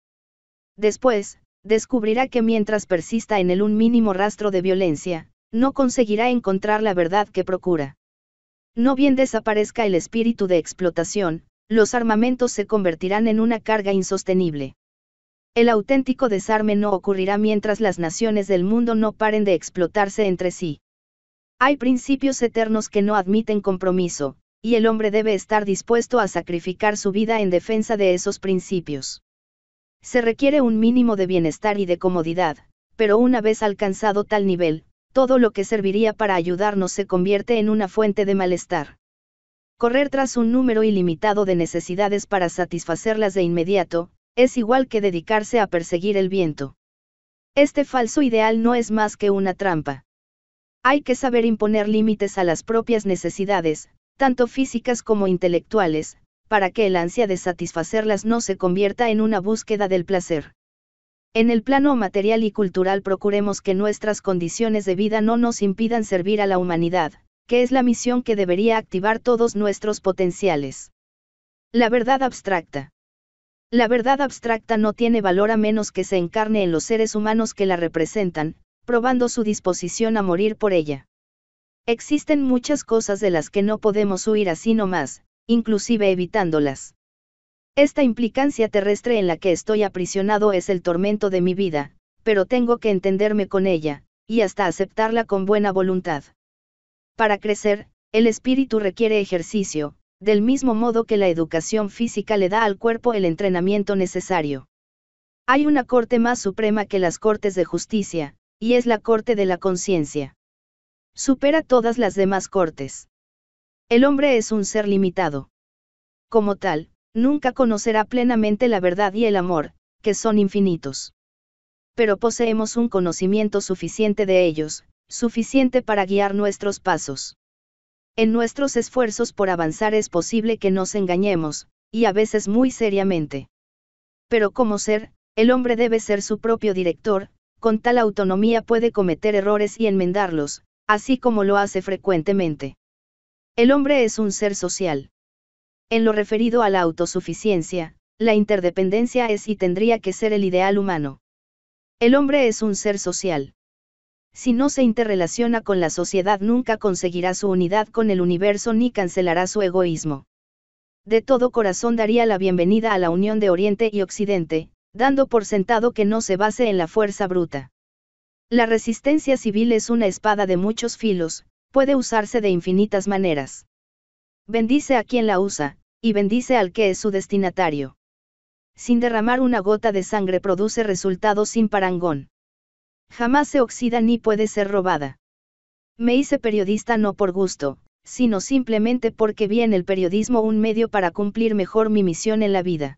S1: Después, descubrirá que mientras persista en el un mínimo rastro de violencia, no conseguirá encontrar la verdad que procura. No bien desaparezca el espíritu de explotación, los armamentos se convertirán en una carga insostenible. El auténtico desarme no ocurrirá mientras las naciones del mundo no paren de explotarse entre sí. Hay principios eternos que no admiten compromiso, y el hombre debe estar dispuesto a sacrificar su vida en defensa de esos principios. Se requiere un mínimo de bienestar y de comodidad, pero una vez alcanzado tal nivel, todo lo que serviría para ayudarnos se convierte en una fuente de malestar. Correr tras un número ilimitado de necesidades para satisfacerlas de inmediato, es igual que dedicarse a perseguir el viento. Este falso ideal no es más que una trampa. Hay que saber imponer límites a las propias necesidades, tanto físicas como intelectuales, para que el ansia de satisfacerlas no se convierta en una búsqueda del placer. En el plano material y cultural procuremos que nuestras condiciones de vida no nos impidan servir a la humanidad, que es la misión que debería activar todos nuestros potenciales. La verdad abstracta. La verdad abstracta no tiene valor a menos que se encarne en los seres humanos que la representan, probando su disposición a morir por ella. Existen muchas cosas de las que no podemos huir así nomás, inclusive evitándolas. Esta implicancia terrestre en la que estoy aprisionado es el tormento de mi vida, pero tengo que entenderme con ella, y hasta aceptarla con buena voluntad. Para crecer, el espíritu requiere ejercicio, del mismo modo que la educación física le da al cuerpo el entrenamiento necesario. Hay una corte más suprema que las cortes de justicia, y es la corte de la conciencia. Supera todas las demás cortes. El hombre es un ser limitado. Como tal, nunca conocerá plenamente la verdad y el amor, que son infinitos. Pero poseemos un conocimiento suficiente de ellos, suficiente para guiar nuestros pasos. En nuestros esfuerzos por avanzar es posible que nos engañemos, y a veces muy seriamente. Pero como ser, el hombre debe ser su propio director, con tal autonomía puede cometer errores y enmendarlos, así como lo hace frecuentemente. El hombre es un ser social. En lo referido a la autosuficiencia, la interdependencia es y tendría que ser el ideal humano. El hombre es un ser social. Si no se interrelaciona con la sociedad nunca conseguirá su unidad con el universo ni cancelará su egoísmo. De todo corazón daría la bienvenida a la unión de Oriente y Occidente, dando por sentado que no se base en la fuerza bruta. La resistencia civil es una espada de muchos filos, puede usarse de infinitas maneras. Bendice a quien la usa, y bendice al que es su destinatario. Sin derramar una gota de sangre produce resultados sin parangón. Jamás se oxida ni puede ser robada. Me hice periodista no por gusto, sino simplemente porque vi en el periodismo un medio para cumplir mejor mi misión en la vida.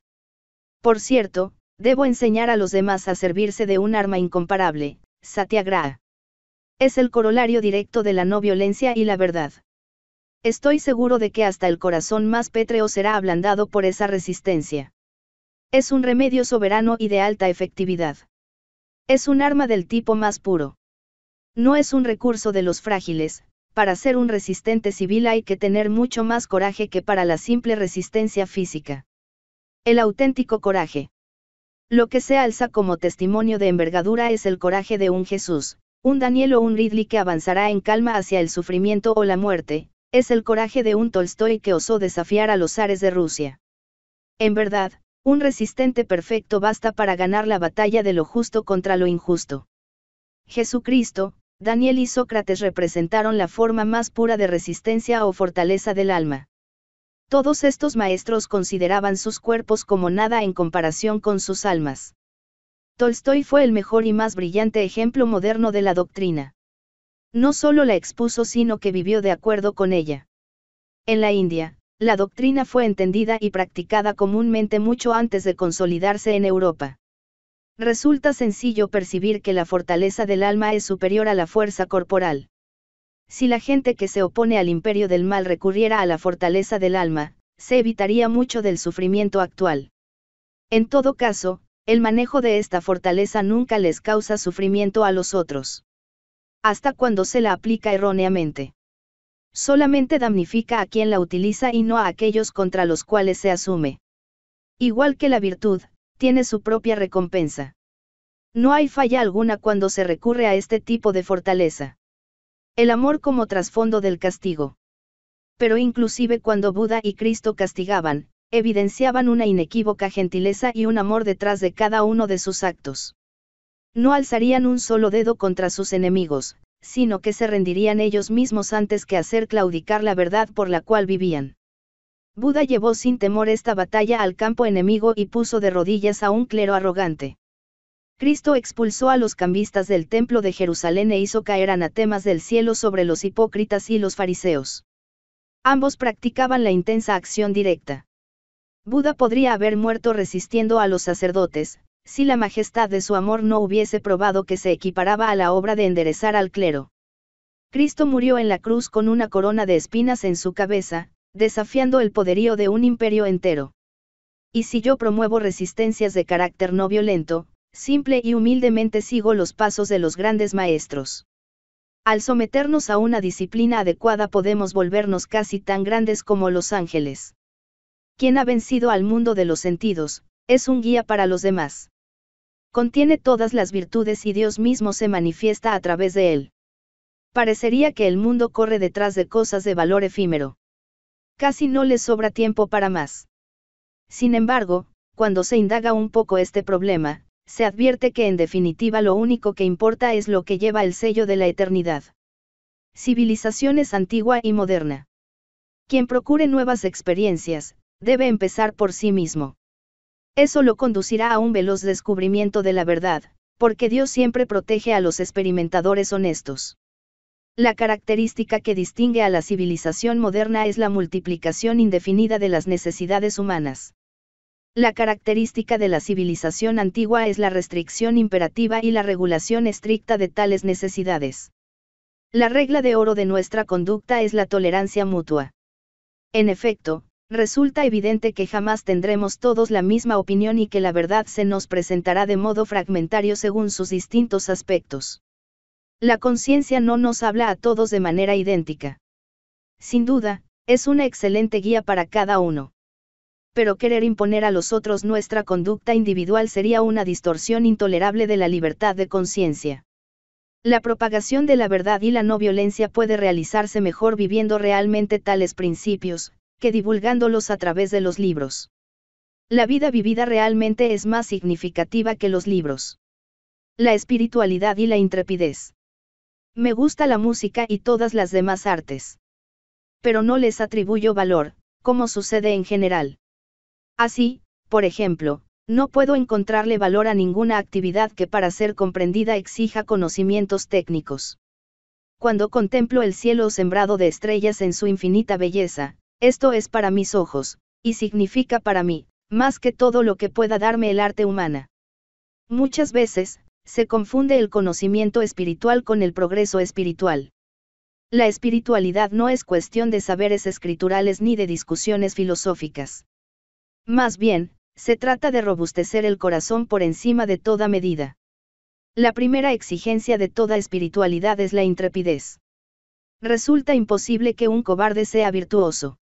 S1: Por cierto, debo enseñar a los demás a servirse de un arma incomparable, Satyagraha. Es el corolario directo de la no violencia y la verdad. Estoy seguro de que hasta el corazón más pétreo será ablandado por esa resistencia. Es un remedio soberano y de alta efectividad. Es un arma del tipo más puro. No es un recurso de los frágiles, para ser un resistente civil hay que tener mucho más coraje que para la simple resistencia física. El auténtico coraje. Lo que se alza como testimonio de envergadura es el coraje de un Jesús, un Daniel o un Ridley que avanzará en calma hacia el sufrimiento o la muerte, es el coraje de un Tolstoy que osó desafiar a los ares de Rusia. En verdad, un resistente perfecto basta para ganar la batalla de lo justo contra lo injusto. Jesucristo, Daniel y Sócrates representaron la forma más pura de resistencia o fortaleza del alma. Todos estos maestros consideraban sus cuerpos como nada en comparación con sus almas. Tolstoy fue el mejor y más brillante ejemplo moderno de la doctrina. No solo la expuso sino que vivió de acuerdo con ella. En la India, la doctrina fue entendida y practicada comúnmente mucho antes de consolidarse en Europa. Resulta sencillo percibir que la fortaleza del alma es superior a la fuerza corporal. Si la gente que se opone al imperio del mal recurriera a la fortaleza del alma, se evitaría mucho del sufrimiento actual. En todo caso, el manejo de esta fortaleza nunca les causa sufrimiento a los otros. Hasta cuando se la aplica erróneamente. Solamente damnifica a quien la utiliza y no a aquellos contra los cuales se asume. Igual que la virtud, tiene su propia recompensa. No hay falla alguna cuando se recurre a este tipo de fortaleza. El amor como trasfondo del castigo. Pero inclusive cuando Buda y Cristo castigaban, evidenciaban una inequívoca gentileza y un amor detrás de cada uno de sus actos. No alzarían un solo dedo contra sus enemigos, sino que se rendirían ellos mismos antes que hacer claudicar la verdad por la cual vivían. Buda llevó sin temor esta batalla al campo enemigo y puso de rodillas a un clero arrogante. Cristo expulsó a los cambistas del templo de Jerusalén e hizo caer anatemas del cielo sobre los hipócritas y los fariseos. Ambos practicaban la intensa acción directa. Buda podría haber muerto resistiendo a los sacerdotes, si la majestad de su amor no hubiese probado que se equiparaba a la obra de enderezar al clero. Cristo murió en la cruz con una corona de espinas en su cabeza, desafiando el poderío de un imperio entero. Y si yo promuevo resistencias de carácter no violento, simple y humildemente sigo los pasos de los grandes maestros. Al someternos a una disciplina adecuada podemos volvernos casi tan grandes como los ángeles quien ha vencido al mundo de los sentidos, es un guía para los demás. Contiene todas las virtudes y Dios mismo se manifiesta a través de él. Parecería que el mundo corre detrás de cosas de valor efímero. Casi no le sobra tiempo para más. Sin embargo, cuando se indaga un poco este problema, se advierte que en definitiva lo único que importa es lo que lleva el sello de la eternidad. Civilizaciones antigua y moderna. Quien procure nuevas experiencias, debe empezar por sí mismo. Eso lo conducirá a un veloz descubrimiento de la verdad, porque Dios siempre protege a los experimentadores honestos. La característica que distingue a la civilización moderna es la multiplicación indefinida de las necesidades humanas. La característica de la civilización antigua es la restricción imperativa y la regulación estricta de tales necesidades. La regla de oro de nuestra conducta es la tolerancia mutua. En efecto, Resulta evidente que jamás tendremos todos la misma opinión y que la verdad se nos presentará de modo fragmentario según sus distintos aspectos. La conciencia no nos habla a todos de manera idéntica. Sin duda, es una excelente guía para cada uno. Pero querer imponer a los otros nuestra conducta individual sería una distorsión intolerable de la libertad de conciencia. La propagación de la verdad y la no violencia puede realizarse mejor viviendo realmente tales principios, que divulgándolos a través de los libros. La vida vivida realmente es más significativa que los libros. La espiritualidad y la intrepidez. Me gusta la música y todas las demás artes. Pero no les atribuyo valor, como sucede en general. Así, por ejemplo, no puedo encontrarle valor a ninguna actividad que para ser comprendida exija conocimientos técnicos. Cuando contemplo el cielo sembrado de estrellas en su infinita belleza, esto es para mis ojos, y significa para mí, más que todo lo que pueda darme el arte humana. Muchas veces, se confunde el conocimiento espiritual con el progreso espiritual. La espiritualidad no es cuestión de saberes escriturales ni de discusiones filosóficas. Más bien, se trata de robustecer el corazón por encima de toda medida. La primera exigencia de toda espiritualidad es la intrepidez. Resulta imposible que un cobarde sea virtuoso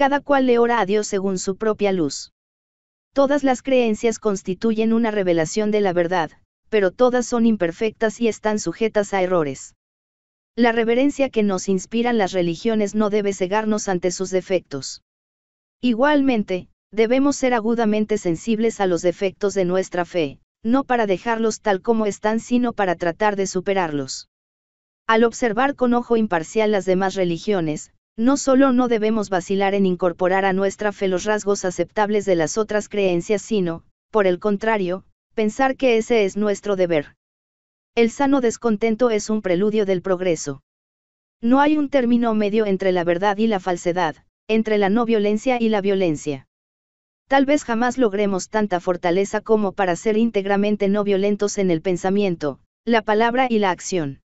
S1: cada cual le ora a Dios según su propia luz. Todas las creencias constituyen una revelación de la verdad, pero todas son imperfectas y están sujetas a errores. La reverencia que nos inspiran las religiones no debe cegarnos ante sus defectos. Igualmente, debemos ser agudamente sensibles a los defectos de nuestra fe, no para dejarlos tal como están, sino para tratar de superarlos. Al observar con ojo imparcial las demás religiones, no solo no debemos vacilar en incorporar a nuestra fe los rasgos aceptables de las otras creencias, sino, por el contrario, pensar que ese es nuestro deber. El sano descontento es un preludio del progreso. No hay un término medio entre la verdad y la falsedad, entre la no violencia y la violencia. Tal vez jamás logremos tanta fortaleza como para ser íntegramente no violentos en el pensamiento, la palabra y la acción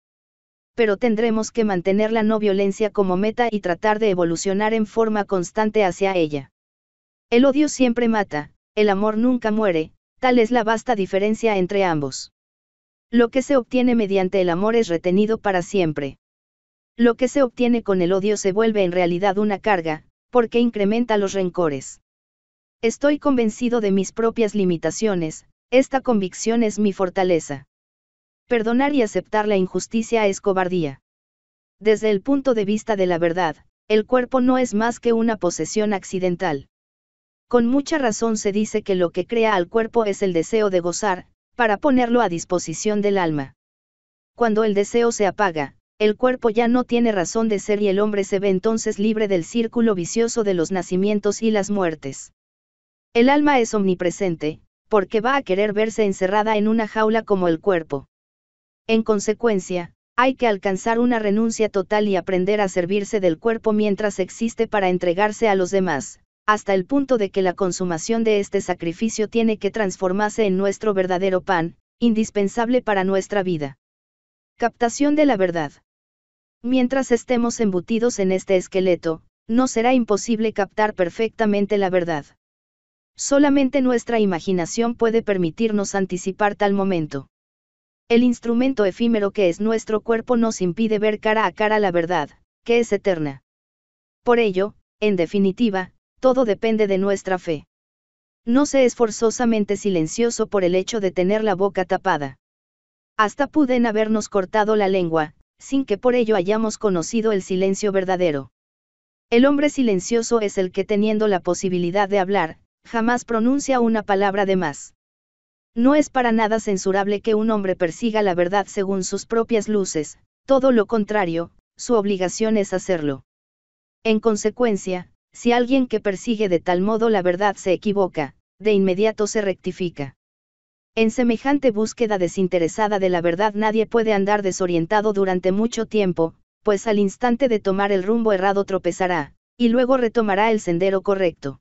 S1: pero tendremos que mantener la no violencia como meta y tratar de evolucionar en forma constante hacia ella. El odio siempre mata, el amor nunca muere, tal es la vasta diferencia entre ambos. Lo que se obtiene mediante el amor es retenido para siempre. Lo que se obtiene con el odio se vuelve en realidad una carga, porque incrementa los rencores. Estoy convencido de mis propias limitaciones, esta convicción es mi fortaleza. Perdonar y aceptar la injusticia es cobardía. Desde el punto de vista de la verdad, el cuerpo no es más que una posesión accidental. Con mucha razón se dice que lo que crea al cuerpo es el deseo de gozar, para ponerlo a disposición del alma. Cuando el deseo se apaga, el cuerpo ya no tiene razón de ser y el hombre se ve entonces libre del círculo vicioso de los nacimientos y las muertes. El alma es omnipresente, porque va a querer verse encerrada en una jaula como el cuerpo. En consecuencia, hay que alcanzar una renuncia total y aprender a servirse del cuerpo mientras existe para entregarse a los demás, hasta el punto de que la consumación de este sacrificio tiene que transformarse en nuestro verdadero pan, indispensable para nuestra vida. Captación de la verdad. Mientras estemos embutidos en este esqueleto, no será imposible captar perfectamente la verdad. Solamente nuestra imaginación puede permitirnos anticipar tal momento. El instrumento efímero que es nuestro cuerpo nos impide ver cara a cara la verdad, que es eterna. Por ello, en definitiva, todo depende de nuestra fe. No se es forzosamente silencioso por el hecho de tener la boca tapada. Hasta pueden habernos cortado la lengua, sin que por ello hayamos conocido el silencio verdadero. El hombre silencioso es el que teniendo la posibilidad de hablar, jamás pronuncia una palabra de más. No es para nada censurable que un hombre persiga la verdad según sus propias luces, todo lo contrario, su obligación es hacerlo. En consecuencia, si alguien que persigue de tal modo la verdad se equivoca, de inmediato se rectifica. En semejante búsqueda desinteresada de la verdad nadie puede andar desorientado durante mucho tiempo, pues al instante de tomar el rumbo errado tropezará, y luego retomará el sendero correcto.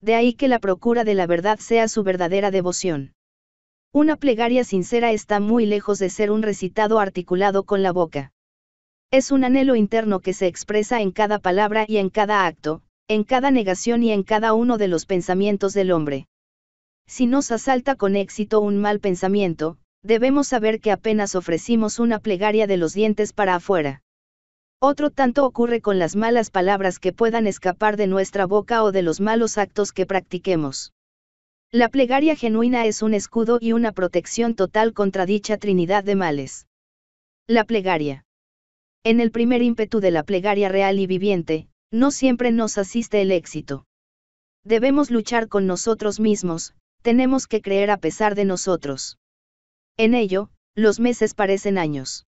S1: De ahí que la procura de la verdad sea su verdadera devoción. Una plegaria sincera está muy lejos de ser un recitado articulado con la boca. Es un anhelo interno que se expresa en cada palabra y en cada acto, en cada negación y en cada uno de los pensamientos del hombre. Si nos asalta con éxito un mal pensamiento, debemos saber que apenas ofrecimos una plegaria de los dientes para afuera. Otro tanto ocurre con las malas palabras que puedan escapar de nuestra boca o de los malos actos que practiquemos. La plegaria genuina es un escudo y una protección total contra dicha trinidad de males. La plegaria. En el primer ímpetu de la plegaria real y viviente, no siempre nos asiste el éxito. Debemos luchar con nosotros mismos, tenemos que creer a pesar de nosotros. En ello, los meses parecen años.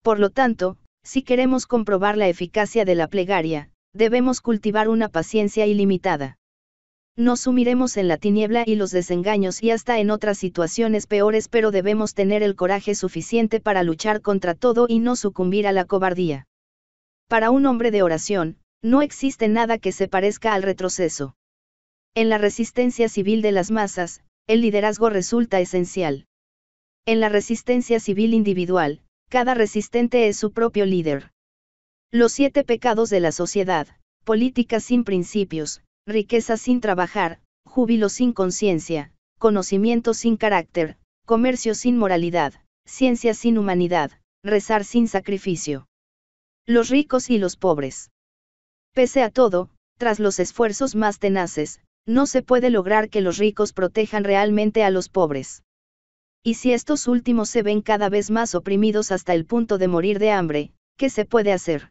S1: Por lo tanto, si queremos comprobar la eficacia de la plegaria, debemos cultivar una paciencia ilimitada nos sumiremos en la tiniebla y los desengaños y hasta en otras situaciones peores, pero debemos tener el coraje suficiente para luchar contra todo y no sucumbir a la cobardía. Para un hombre de oración, no existe nada que se parezca al retroceso. En la resistencia civil de las masas, el liderazgo resulta esencial. En la resistencia civil individual, cada resistente es su propio líder. Los siete pecados de la sociedad, políticas sin principios, riqueza sin trabajar, júbilo sin conciencia, conocimiento sin carácter, comercio sin moralidad, ciencia sin humanidad, rezar sin sacrificio. Los ricos y los pobres. Pese a todo, tras los esfuerzos más tenaces, no se puede lograr que los ricos protejan realmente a los pobres. Y si estos últimos se ven cada vez más oprimidos hasta el punto de morir de hambre, ¿qué se puede hacer?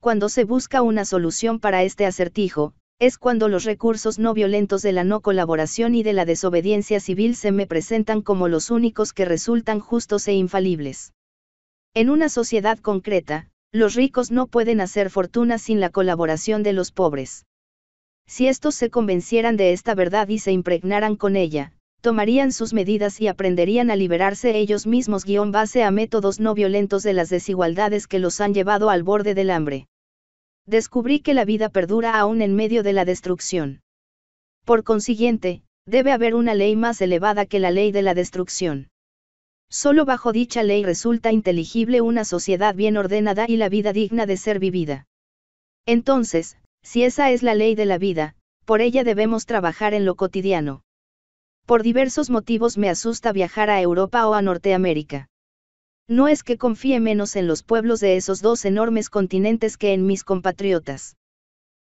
S1: Cuando se busca una solución para este acertijo, es cuando los recursos no violentos de la no colaboración y de la desobediencia civil se me presentan como los únicos que resultan justos e infalibles. En una sociedad concreta, los ricos no pueden hacer fortuna sin la colaboración de los pobres. Si estos se convencieran de esta verdad y se impregnaran con ella, tomarían sus medidas y aprenderían a liberarse ellos mismos guión base a métodos no violentos de las desigualdades que los han llevado al borde del hambre descubrí que la vida perdura aún en medio de la destrucción. Por consiguiente, debe haber una ley más elevada que la ley de la destrucción. Solo bajo dicha ley resulta inteligible una sociedad bien ordenada y la vida digna de ser vivida. Entonces, si esa es la ley de la vida, por ella debemos trabajar en lo cotidiano. Por diversos motivos me asusta viajar a Europa o a Norteamérica. No es que confíe menos en los pueblos de esos dos enormes continentes que en mis compatriotas.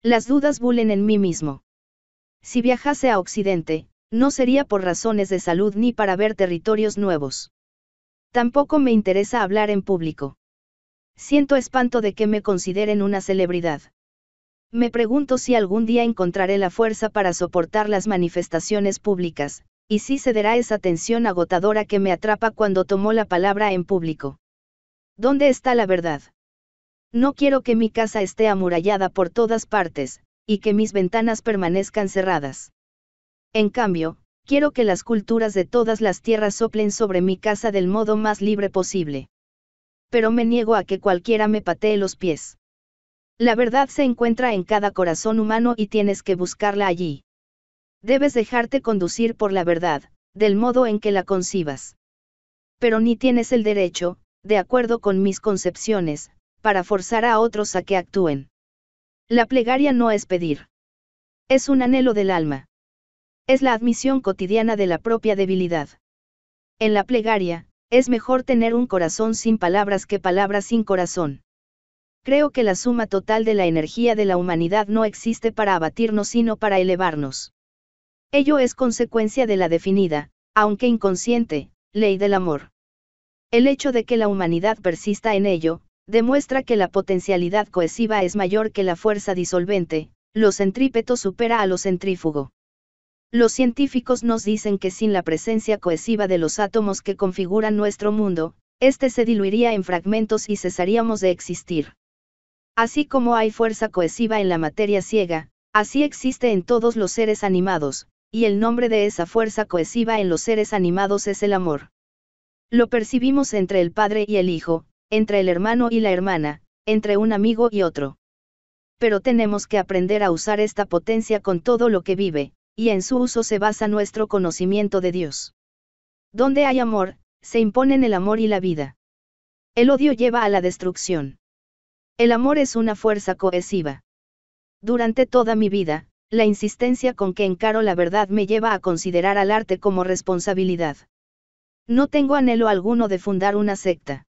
S1: Las dudas bulen en mí mismo. Si viajase a Occidente, no sería por razones de salud ni para ver territorios nuevos. Tampoco me interesa hablar en público. Siento espanto de que me consideren una celebridad. Me pregunto si algún día encontraré la fuerza para soportar las manifestaciones públicas, y sí cederá esa tensión agotadora que me atrapa cuando tomó la palabra en público. ¿Dónde está la verdad? No quiero que mi casa esté amurallada por todas partes, y que mis ventanas permanezcan cerradas. En cambio, quiero que las culturas de todas las tierras soplen sobre mi casa del modo más libre posible. Pero me niego a que cualquiera me patee los pies. La verdad se encuentra en cada corazón humano y tienes que buscarla allí. Debes dejarte conducir por la verdad, del modo en que la concibas. Pero ni tienes el derecho, de acuerdo con mis concepciones, para forzar a otros a que actúen. La plegaria no es pedir. Es un anhelo del alma. Es la admisión cotidiana de la propia debilidad. En la plegaria, es mejor tener un corazón sin palabras que palabras sin corazón. Creo que la suma total de la energía de la humanidad no existe para abatirnos sino para elevarnos. Ello es consecuencia de la definida, aunque inconsciente, ley del amor. El hecho de que la humanidad persista en ello, demuestra que la potencialidad cohesiva es mayor que la fuerza disolvente, lo centrípeto supera a lo centrífugo. Los científicos nos dicen que sin la presencia cohesiva de los átomos que configuran nuestro mundo, éste se diluiría en fragmentos y cesaríamos de existir. Así como hay fuerza cohesiva en la materia ciega, así existe en todos los seres animados, y el nombre de esa fuerza cohesiva en los seres animados es el amor. Lo percibimos entre el padre y el hijo, entre el hermano y la hermana, entre un amigo y otro. Pero tenemos que aprender a usar esta potencia con todo lo que vive, y en su uso se basa nuestro conocimiento de Dios. Donde hay amor, se imponen el amor y la vida. El odio lleva a la destrucción. El amor es una fuerza cohesiva. Durante toda mi vida, la insistencia con que encaro la verdad me lleva a considerar al arte como responsabilidad. No tengo anhelo alguno de fundar una secta.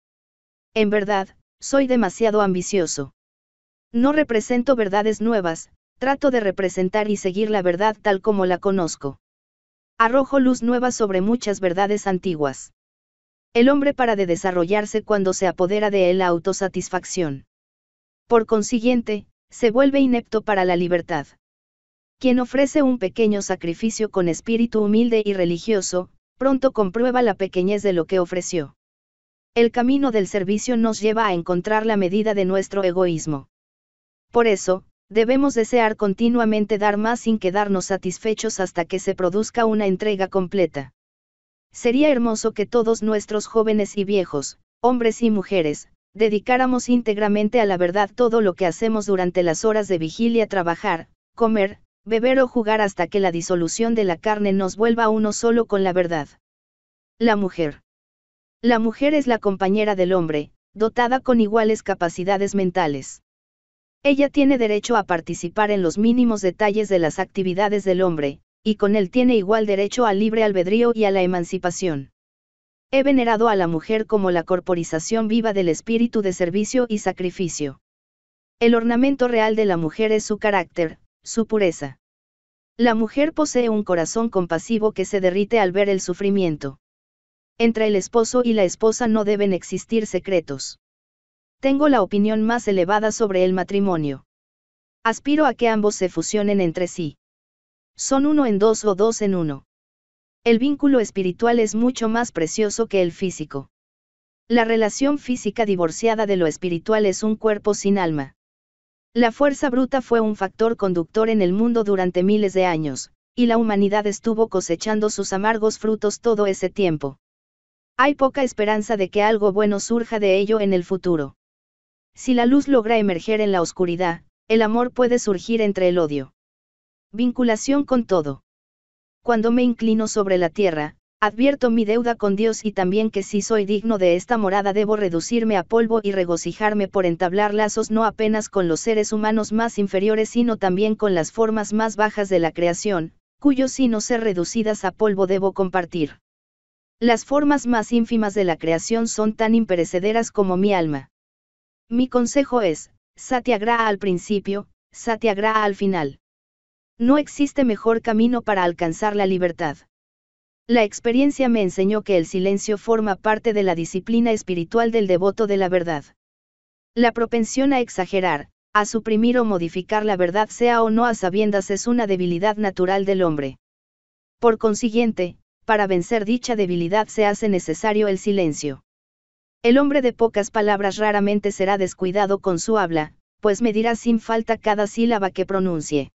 S1: En verdad, soy demasiado ambicioso. No represento verdades nuevas, trato de representar y seguir la verdad tal como la conozco. Arrojo luz nueva sobre muchas verdades antiguas. El hombre para de desarrollarse cuando se apodera de él la autosatisfacción. Por consiguiente, se vuelve inepto para la libertad. Quien ofrece un pequeño sacrificio con espíritu humilde y religioso, pronto comprueba la pequeñez de lo que ofreció. El camino del servicio nos lleva a encontrar la medida de nuestro egoísmo. Por eso, debemos desear continuamente dar más sin quedarnos satisfechos hasta que se produzca una entrega completa. Sería hermoso que todos nuestros jóvenes y viejos, hombres y mujeres, dedicáramos íntegramente a la verdad todo lo que hacemos durante las horas de vigilia, trabajar, comer, beber o jugar hasta que la disolución de la carne nos vuelva uno solo con la verdad. La mujer. La mujer es la compañera del hombre, dotada con iguales capacidades mentales. Ella tiene derecho a participar en los mínimos detalles de las actividades del hombre, y con él tiene igual derecho al libre albedrío y a la emancipación. He venerado a la mujer como la corporización viva del espíritu de servicio y sacrificio. El ornamento real de la mujer es su carácter, su pureza. La mujer posee un corazón compasivo que se derrite al ver el sufrimiento. Entre el esposo y la esposa no deben existir secretos. Tengo la opinión más elevada sobre el matrimonio. Aspiro a que ambos se fusionen entre sí. Son uno en dos o dos en uno. El vínculo espiritual es mucho más precioso que el físico. La relación física divorciada de lo espiritual es un cuerpo sin alma. La fuerza bruta fue un factor conductor en el mundo durante miles de años, y la humanidad estuvo cosechando sus amargos frutos todo ese tiempo. Hay poca esperanza de que algo bueno surja de ello en el futuro. Si la luz logra emerger en la oscuridad, el amor puede surgir entre el odio. Vinculación con todo. Cuando me inclino sobre la tierra, Advierto mi deuda con Dios y también que si soy digno de esta morada debo reducirme a polvo y regocijarme por entablar lazos no apenas con los seres humanos más inferiores sino también con las formas más bajas de la creación, cuyos sino ser reducidas a polvo debo compartir. Las formas más ínfimas de la creación son tan imperecederas como mi alma. Mi consejo es, Satyagraha al principio, Satyagraha al final. No existe mejor camino para alcanzar la libertad. La experiencia me enseñó que el silencio forma parte de la disciplina espiritual del devoto de la verdad. La propensión a exagerar, a suprimir o modificar la verdad sea o no a sabiendas es una debilidad natural del hombre. Por consiguiente, para vencer dicha debilidad se hace necesario el silencio. El hombre de pocas palabras raramente será descuidado con su habla, pues medirá sin falta cada sílaba que pronuncie.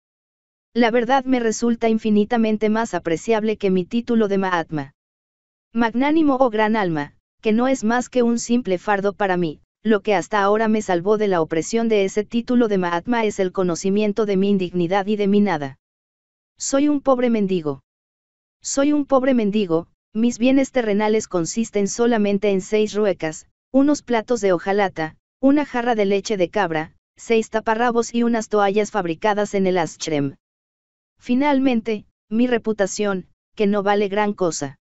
S1: La verdad me resulta infinitamente más apreciable que mi título de Mahatma. Magnánimo o gran alma, que no es más que un simple fardo para mí, lo que hasta ahora me salvó de la opresión de ese título de Mahatma es el conocimiento de mi indignidad y de mi nada. Soy un pobre mendigo. Soy un pobre mendigo, mis bienes terrenales consisten solamente en seis ruecas, unos platos de hojalata, una jarra de leche de cabra, seis taparrabos y unas toallas fabricadas en el ashram. Finalmente, mi reputación, que no vale gran cosa.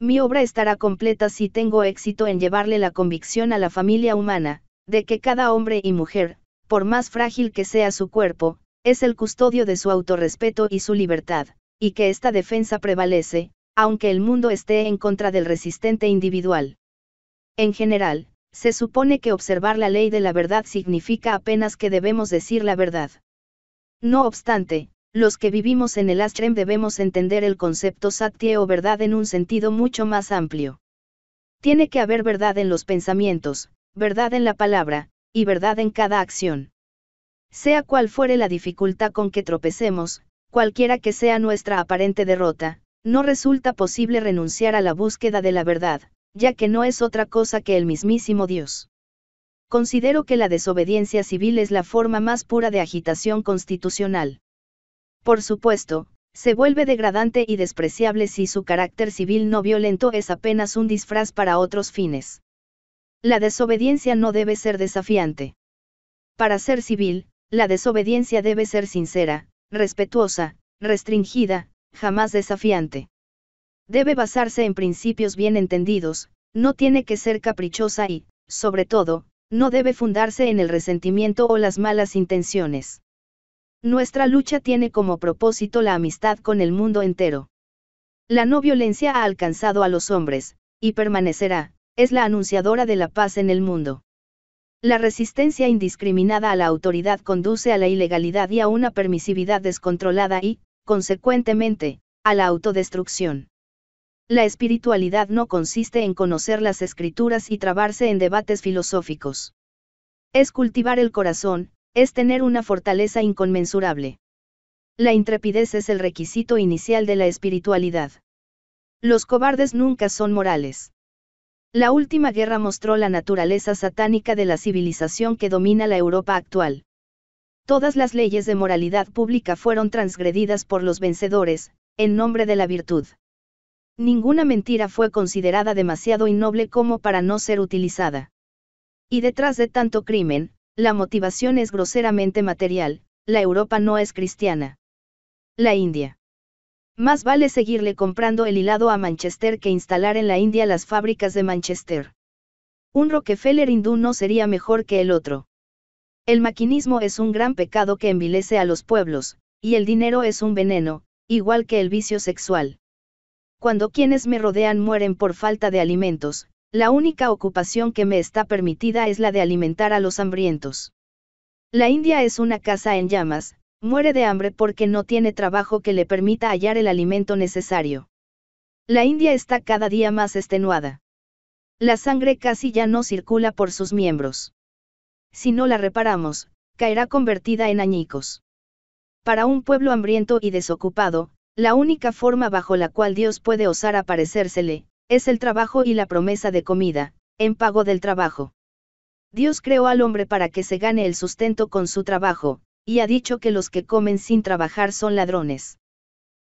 S1: Mi obra estará completa si tengo éxito en llevarle la convicción a la familia humana, de que cada hombre y mujer, por más frágil que sea su cuerpo, es el custodio de su autorrespeto y su libertad, y que esta defensa prevalece, aunque el mundo esté en contra del resistente individual. En general, se supone que observar la ley de la verdad significa apenas que debemos decir la verdad. No obstante, los que vivimos en el ashram debemos entender el concepto satya o verdad en un sentido mucho más amplio. Tiene que haber verdad en los pensamientos, verdad en la palabra, y verdad en cada acción. Sea cual fuere la dificultad con que tropecemos, cualquiera que sea nuestra aparente derrota, no resulta posible renunciar a la búsqueda de la verdad, ya que no es otra cosa que el mismísimo Dios. Considero que la desobediencia civil es la forma más pura de agitación constitucional. Por supuesto, se vuelve degradante y despreciable si su carácter civil no violento es apenas un disfraz para otros fines. La desobediencia no debe ser desafiante. Para ser civil, la desobediencia debe ser sincera, respetuosa, restringida, jamás desafiante. Debe basarse en principios bien entendidos, no tiene que ser caprichosa y, sobre todo, no debe fundarse en el resentimiento o las malas intenciones. Nuestra lucha tiene como propósito la amistad con el mundo entero. La no violencia ha alcanzado a los hombres, y permanecerá, es la anunciadora de la paz en el mundo. La resistencia indiscriminada a la autoridad conduce a la ilegalidad y a una permisividad descontrolada y, consecuentemente, a la autodestrucción. La espiritualidad no consiste en conocer las escrituras y trabarse en debates filosóficos. Es cultivar el corazón, es tener una fortaleza inconmensurable. La intrepidez es el requisito inicial de la espiritualidad. Los cobardes nunca son morales. La última guerra mostró la naturaleza satánica de la civilización que domina la Europa actual. Todas las leyes de moralidad pública fueron transgredidas por los vencedores, en nombre de la virtud. Ninguna mentira fue considerada demasiado innoble como para no ser utilizada. Y detrás de tanto crimen, la motivación es groseramente material, la Europa no es cristiana. La India. Más vale seguirle comprando el hilado a Manchester que instalar en la India las fábricas de Manchester. Un Rockefeller hindú no sería mejor que el otro. El maquinismo es un gran pecado que envilece a los pueblos, y el dinero es un veneno, igual que el vicio sexual. Cuando quienes me rodean mueren por falta de alimentos, la única ocupación que me está permitida es la de alimentar a los hambrientos. La India es una casa en llamas, muere de hambre porque no tiene trabajo que le permita hallar el alimento necesario. La India está cada día más extenuada. La sangre casi ya no circula por sus miembros. Si no la reparamos, caerá convertida en añicos. Para un pueblo hambriento y desocupado, la única forma bajo la cual Dios puede osar aparecérsele, es el trabajo y la promesa de comida, en pago del trabajo. Dios creó al hombre para que se gane el sustento con su trabajo, y ha dicho que los que comen sin trabajar son ladrones.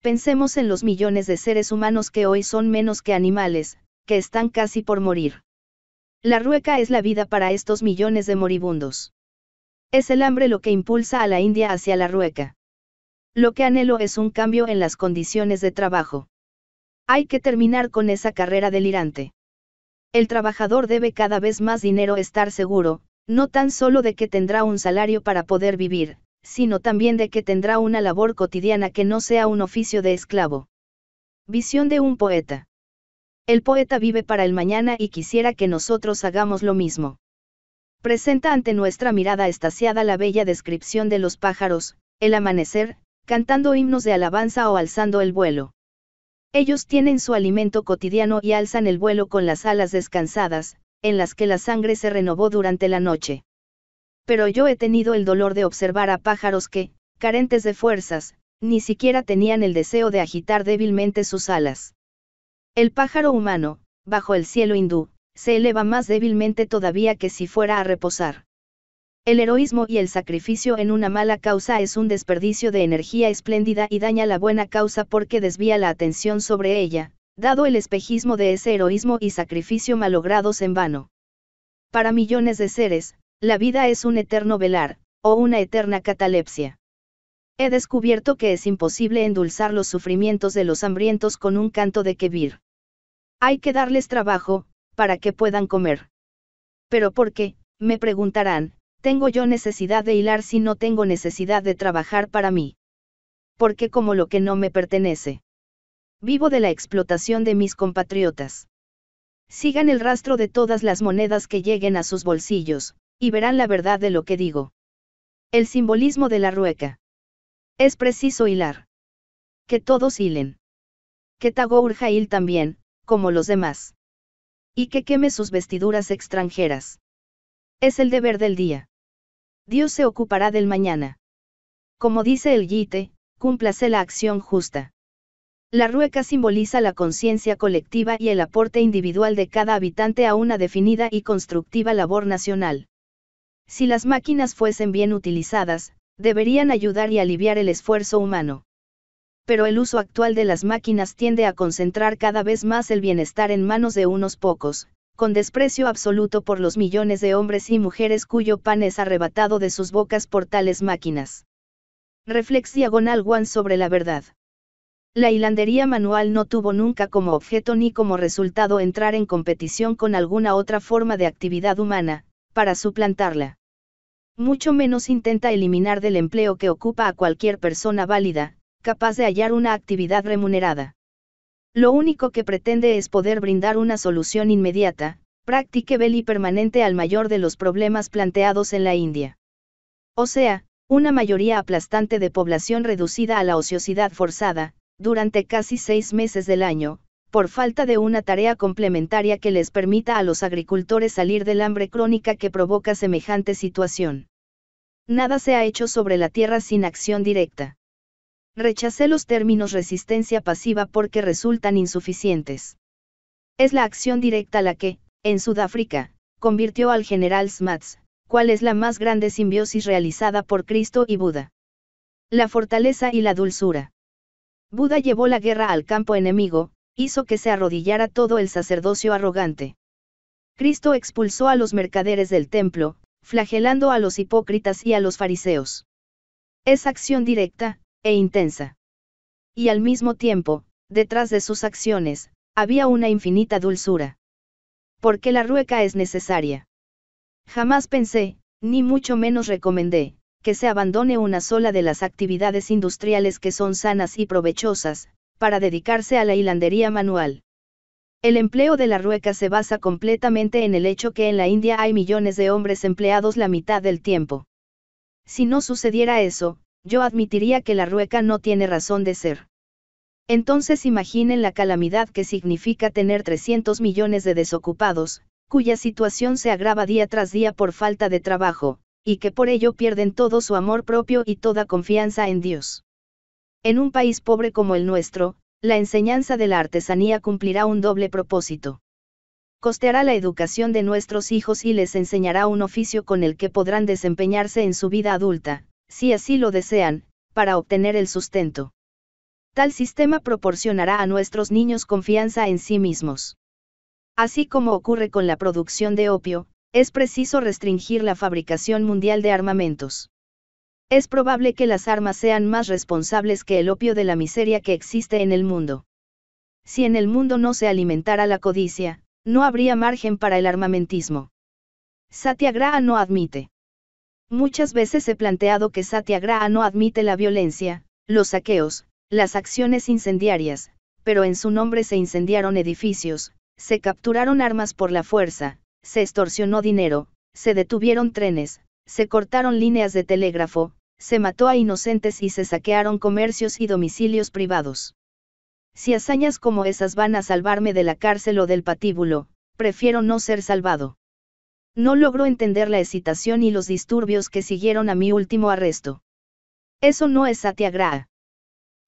S1: Pensemos en los millones de seres humanos que hoy son menos que animales, que están casi por morir. La rueca es la vida para estos millones de moribundos. Es el hambre lo que impulsa a la India hacia la rueca. Lo que anhelo es un cambio en las condiciones de trabajo. Hay que terminar con esa carrera delirante. El trabajador debe cada vez más dinero estar seguro, no tan solo de que tendrá un salario para poder vivir, sino también de que tendrá una labor cotidiana que no sea un oficio de esclavo. Visión de un poeta. El poeta vive para el mañana y quisiera que nosotros hagamos lo mismo. Presenta ante nuestra mirada estasiada la bella descripción de los pájaros, el amanecer, cantando himnos de alabanza o alzando el vuelo. Ellos tienen su alimento cotidiano y alzan el vuelo con las alas descansadas, en las que la sangre se renovó durante la noche. Pero yo he tenido el dolor de observar a pájaros que, carentes de fuerzas, ni siquiera tenían el deseo de agitar débilmente sus alas. El pájaro humano, bajo el cielo hindú, se eleva más débilmente todavía que si fuera a reposar. El heroísmo y el sacrificio en una mala causa es un desperdicio de energía espléndida y daña la buena causa porque desvía la atención sobre ella, dado el espejismo de ese heroísmo y sacrificio malogrados en vano. Para millones de seres, la vida es un eterno velar, o una eterna catalepsia. He descubierto que es imposible endulzar los sufrimientos de los hambrientos con un canto de kebir. Hay que darles trabajo, para que puedan comer. Pero ¿por qué? Me preguntarán, tengo yo necesidad de hilar si no tengo necesidad de trabajar para mí? Porque como lo que no me pertenece. Vivo de la explotación de mis compatriotas. Sigan el rastro de todas las monedas que lleguen a sus bolsillos, y verán la verdad de lo que digo. El simbolismo de la rueca. Es preciso hilar. Que todos hilen. Que Tagorja hil también, como los demás. Y que queme sus vestiduras extranjeras. Es el deber del día. Dios se ocupará del mañana. Como dice el yite, cúmplase la acción justa. La rueca simboliza la conciencia colectiva y el aporte individual de cada habitante a una definida y constructiva labor nacional. Si las máquinas fuesen bien utilizadas, deberían ayudar y aliviar el esfuerzo humano. Pero el uso actual de las máquinas tiende a concentrar cada vez más el bienestar en manos de unos pocos, con desprecio absoluto por los millones de hombres y mujeres cuyo pan es arrebatado de sus bocas por tales máquinas. Reflex diagonal one sobre la verdad. La hilandería manual no tuvo nunca como objeto ni como resultado entrar en competición con alguna otra forma de actividad humana, para suplantarla. Mucho menos intenta eliminar del empleo que ocupa a cualquier persona válida, capaz de hallar una actividad remunerada lo único que pretende es poder brindar una solución inmediata, práctica y permanente al mayor de los problemas planteados en la India. O sea, una mayoría aplastante de población reducida a la ociosidad forzada, durante casi seis meses del año, por falta de una tarea complementaria que les permita a los agricultores salir del hambre crónica que provoca semejante situación. Nada se ha hecho sobre la tierra sin acción directa. Rechacé los términos resistencia pasiva porque resultan insuficientes. Es la acción directa la que, en Sudáfrica, convirtió al general Smuts, ¿Cuál es la más grande simbiosis realizada por Cristo y Buda. La fortaleza y la dulzura. Buda llevó la guerra al campo enemigo, hizo que se arrodillara todo el sacerdocio arrogante. Cristo expulsó a los mercaderes del templo, flagelando a los hipócritas y a los fariseos. Es acción directa, e intensa. Y al mismo tiempo, detrás de sus acciones, había una infinita dulzura. Porque la rueca es necesaria. Jamás pensé, ni mucho menos recomendé, que se abandone una sola de las actividades industriales que son sanas y provechosas, para dedicarse a la hilandería manual. El empleo de la rueca se basa completamente en el hecho que en la India hay millones de hombres empleados la mitad del tiempo. Si no sucediera eso, yo admitiría que la rueca no tiene razón de ser. Entonces imaginen la calamidad que significa tener 300 millones de desocupados, cuya situación se agrava día tras día por falta de trabajo, y que por ello pierden todo su amor propio y toda confianza en Dios. En un país pobre como el nuestro, la enseñanza de la artesanía cumplirá un doble propósito. Costeará la educación de nuestros hijos y les enseñará un oficio con el que podrán desempeñarse en su vida adulta, si así lo desean, para obtener el sustento. Tal sistema proporcionará a nuestros niños confianza en sí mismos. Así como ocurre con la producción de opio, es preciso restringir la fabricación mundial de armamentos. Es probable que las armas sean más responsables que el opio de la miseria que existe en el mundo. Si en el mundo no se alimentara la codicia, no habría margen para el armamentismo. Satyagraha no admite Muchas veces he planteado que Satyagraha no admite la violencia, los saqueos, las acciones incendiarias, pero en su nombre se incendiaron edificios, se capturaron armas por la fuerza, se extorsionó dinero, se detuvieron trenes, se cortaron líneas de telégrafo, se mató a inocentes y se saquearon comercios y domicilios privados. Si hazañas como esas van a salvarme de la cárcel o del patíbulo, prefiero no ser salvado. No logro entender la excitación y los disturbios que siguieron a mi último arresto. Eso no es Satyagraha.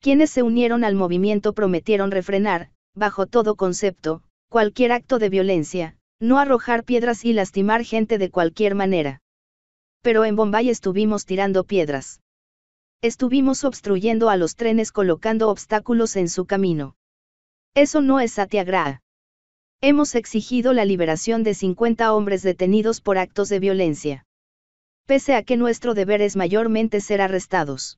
S1: Quienes se unieron al movimiento prometieron refrenar, bajo todo concepto, cualquier acto de violencia, no arrojar piedras y lastimar gente de cualquier manera. Pero en Bombay estuvimos tirando piedras. Estuvimos obstruyendo a los trenes colocando obstáculos en su camino. Eso no es Satyagraha. Hemos exigido la liberación de 50 hombres detenidos por actos de violencia. Pese a que nuestro deber es mayormente ser arrestados.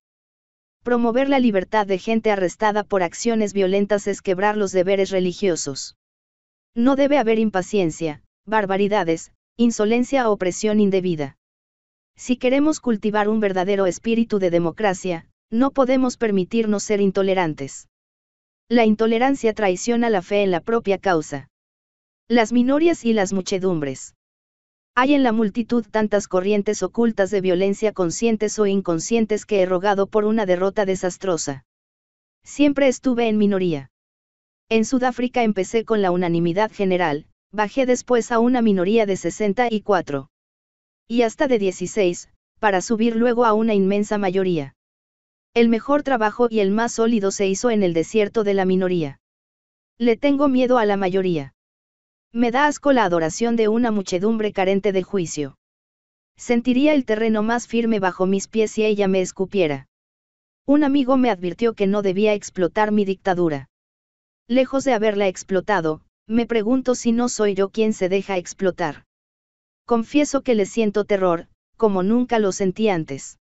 S1: Promover la libertad de gente arrestada por acciones violentas es quebrar los deberes religiosos. No debe haber impaciencia, barbaridades, insolencia o opresión indebida. Si queremos cultivar un verdadero espíritu de democracia, no podemos permitirnos ser intolerantes. La intolerancia traiciona la fe en la propia causa. Las minorías y las muchedumbres. Hay en la multitud tantas corrientes ocultas de violencia conscientes o inconscientes que he rogado por una derrota desastrosa. Siempre estuve en minoría. En Sudáfrica empecé con la unanimidad general, bajé después a una minoría de 64. Y hasta de 16, para subir luego a una inmensa mayoría. El mejor trabajo y el más sólido se hizo en el desierto de la minoría. Le tengo miedo a la mayoría. Me da asco la adoración de una muchedumbre carente de juicio. Sentiría el terreno más firme bajo mis pies si ella me escupiera. Un amigo me advirtió que no debía explotar mi dictadura. Lejos de haberla explotado, me pregunto si no soy yo quien se deja explotar. Confieso que le siento terror, como nunca lo sentí antes.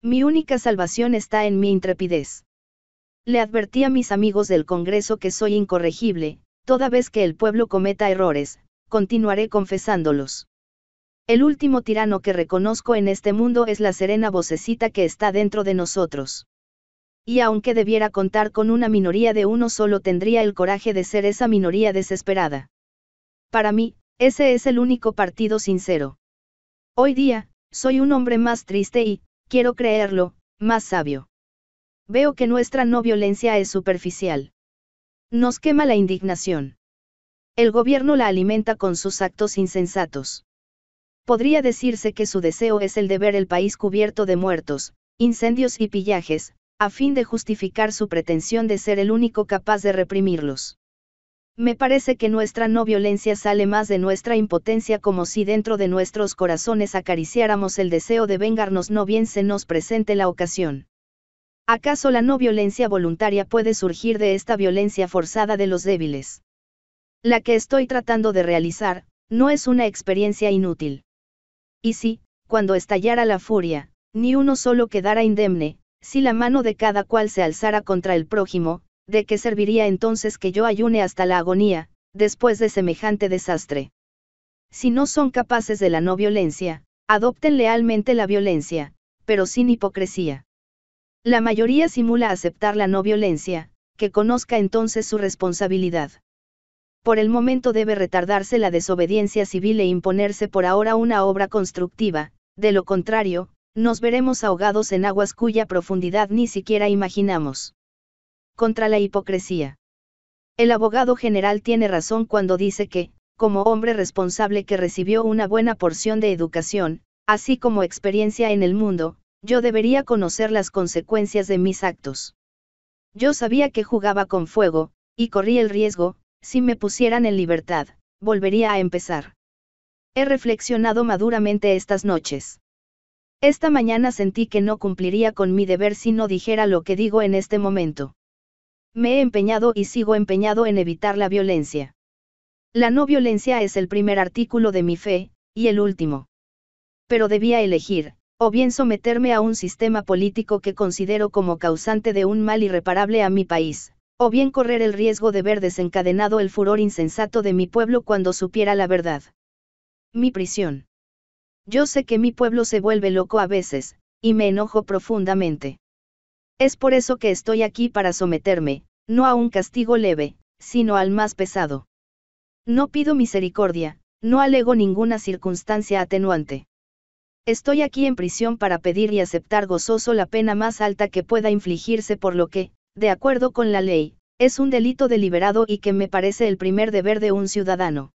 S1: Mi única salvación está en mi intrepidez. Le advertí a mis amigos del Congreso que soy incorregible, Toda vez que el pueblo cometa errores, continuaré confesándolos. El último tirano que reconozco en este mundo es la serena vocecita que está dentro de nosotros. Y aunque debiera contar con una minoría de uno solo tendría el coraje de ser esa minoría desesperada. Para mí, ese es el único partido sincero. Hoy día, soy un hombre más triste y, quiero creerlo, más sabio. Veo que nuestra no violencia es superficial. Nos quema la indignación. El gobierno la alimenta con sus actos insensatos. Podría decirse que su deseo es el de ver el país cubierto de muertos, incendios y pillajes, a fin de justificar su pretensión de ser el único capaz de reprimirlos. Me parece que nuestra no violencia sale más de nuestra impotencia como si dentro de nuestros corazones acariciáramos el deseo de vengarnos no bien se nos presente la ocasión. ¿Acaso la no violencia voluntaria puede surgir de esta violencia forzada de los débiles? La que estoy tratando de realizar, no es una experiencia inútil. Y si, cuando estallara la furia, ni uno solo quedara indemne, si la mano de cada cual se alzara contra el prójimo, ¿de qué serviría entonces que yo ayune hasta la agonía, después de semejante desastre? Si no son capaces de la no violencia, adopten lealmente la violencia, pero sin hipocresía. La mayoría simula aceptar la no violencia, que conozca entonces su responsabilidad. Por el momento debe retardarse la desobediencia civil e imponerse por ahora una obra constructiva, de lo contrario, nos veremos ahogados en aguas cuya profundidad ni siquiera imaginamos. Contra la hipocresía. El abogado general tiene razón cuando dice que, como hombre responsable que recibió una buena porción de educación, así como experiencia en el mundo, yo debería conocer las consecuencias de mis actos. Yo sabía que jugaba con fuego, y corrí el riesgo, si me pusieran en libertad, volvería a empezar. He reflexionado maduramente estas noches. Esta mañana sentí que no cumpliría con mi deber si no dijera lo que digo en este momento. Me he empeñado y sigo empeñado en evitar la violencia. La no violencia es el primer artículo de mi fe, y el último. Pero debía elegir, o bien someterme a un sistema político que considero como causante de un mal irreparable a mi país, o bien correr el riesgo de ver desencadenado el furor insensato de mi pueblo cuando supiera la verdad. Mi prisión. Yo sé que mi pueblo se vuelve loco a veces, y me enojo profundamente. Es por eso que estoy aquí para someterme, no a un castigo leve, sino al más pesado. No pido misericordia, no alego ninguna circunstancia atenuante. Estoy aquí en prisión para pedir y aceptar gozoso la pena más alta que pueda infligirse por lo que, de acuerdo con la ley, es un delito deliberado y que me parece el primer deber de un ciudadano.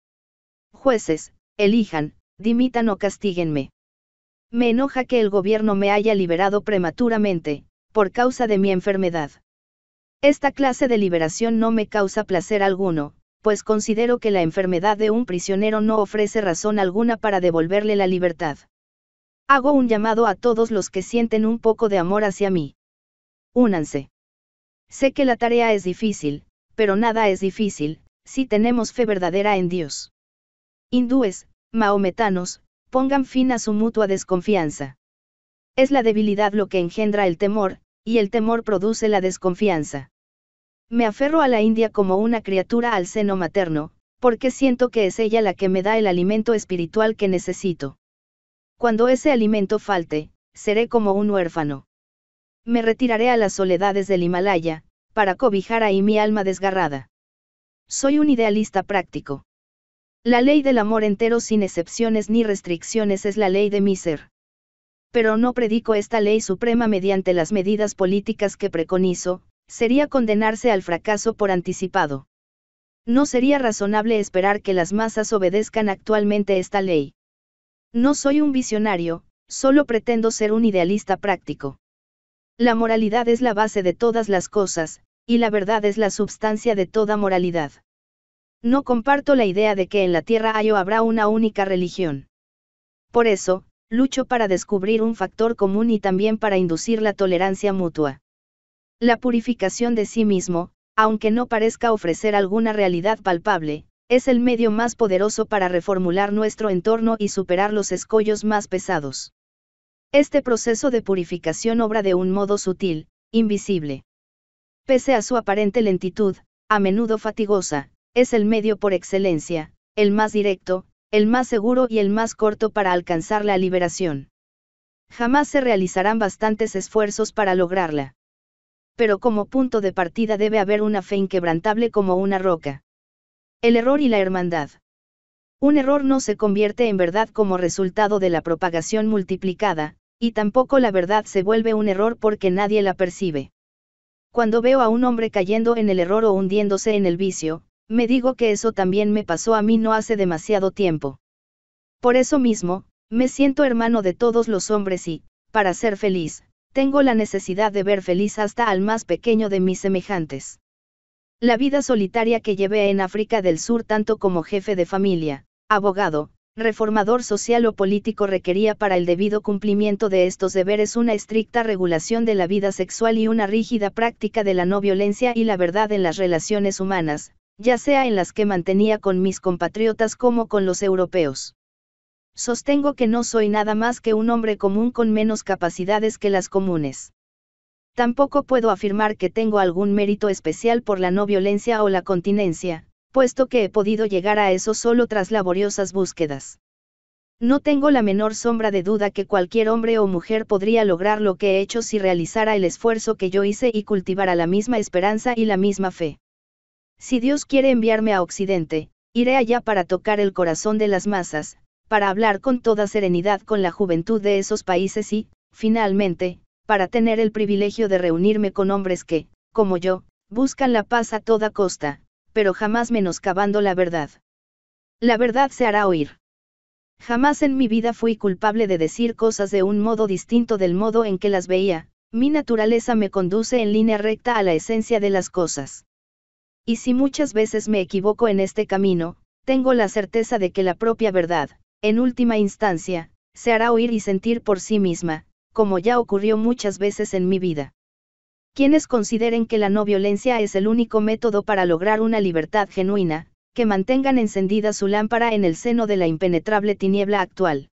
S1: Jueces, elijan, dimitan o castíguenme. Me enoja que el gobierno me haya liberado prematuramente, por causa de mi enfermedad. Esta clase de liberación no me causa placer alguno, pues considero que la enfermedad de un prisionero no ofrece razón alguna para devolverle la libertad. Hago un llamado a todos los que sienten un poco de amor hacia mí. Únanse. Sé que la tarea es difícil, pero nada es difícil, si tenemos fe verdadera en Dios. Hindúes, maometanos, pongan fin a su mutua desconfianza. Es la debilidad lo que engendra el temor, y el temor produce la desconfianza. Me aferro a la India como una criatura al seno materno, porque siento que es ella la que me da el alimento espiritual que necesito. Cuando ese alimento falte, seré como un huérfano. Me retiraré a las soledades del Himalaya, para cobijar ahí mi alma desgarrada. Soy un idealista práctico. La ley del amor entero sin excepciones ni restricciones es la ley de mi ser. Pero no predico esta ley suprema mediante las medidas políticas que preconizo, sería condenarse al fracaso por anticipado. No sería razonable esperar que las masas obedezcan actualmente esta ley. No soy un visionario, solo pretendo ser un idealista práctico. La moralidad es la base de todas las cosas, y la verdad es la substancia de toda moralidad. No comparto la idea de que en la Tierra hay o habrá una única religión. Por eso, lucho para descubrir un factor común y también para inducir la tolerancia mutua. La purificación de sí mismo, aunque no parezca ofrecer alguna realidad palpable, es el medio más poderoso para reformular nuestro entorno y superar los escollos más pesados. Este proceso de purificación obra de un modo sutil, invisible. Pese a su aparente lentitud, a menudo fatigosa, es el medio por excelencia, el más directo, el más seguro y el más corto para alcanzar la liberación. Jamás se realizarán bastantes esfuerzos para lograrla. Pero como punto de partida debe haber una fe inquebrantable como una roca. El error y la hermandad. Un error no se convierte en verdad como resultado de la propagación multiplicada, y tampoco la verdad se vuelve un error porque nadie la percibe. Cuando veo a un hombre cayendo en el error o hundiéndose en el vicio, me digo que eso también me pasó a mí no hace demasiado tiempo. Por eso mismo, me siento hermano de todos los hombres y, para ser feliz, tengo la necesidad de ver feliz hasta al más pequeño de mis semejantes. La vida solitaria que llevé en África del Sur tanto como jefe de familia, abogado, reformador social o político requería para el debido cumplimiento de estos deberes una estricta regulación de la vida sexual y una rígida práctica de la no violencia y la verdad en las relaciones humanas, ya sea en las que mantenía con mis compatriotas como con los europeos. Sostengo que no soy nada más que un hombre común con menos capacidades que las comunes. Tampoco puedo afirmar que tengo algún mérito especial por la no violencia o la continencia, puesto que he podido llegar a eso solo tras laboriosas búsquedas. No tengo la menor sombra de duda que cualquier hombre o mujer podría lograr lo que he hecho si realizara el esfuerzo que yo hice y cultivara la misma esperanza y la misma fe. Si Dios quiere enviarme a Occidente, iré allá para tocar el corazón de las masas, para hablar con toda serenidad con la juventud de esos países y, finalmente, para tener el privilegio de reunirme con hombres que, como yo, buscan la paz a toda costa, pero jamás menoscabando la verdad. La verdad se hará oír. Jamás en mi vida fui culpable de decir cosas de un modo distinto del modo en que las veía, mi naturaleza me conduce en línea recta a la esencia de las cosas. Y si muchas veces me equivoco en este camino, tengo la certeza de que la propia verdad, en última instancia, se hará oír y sentir por sí misma, como ya ocurrió muchas veces en mi vida. Quienes consideren que la no violencia es el único método para lograr una libertad genuina, que mantengan encendida su lámpara en el seno de la impenetrable tiniebla actual.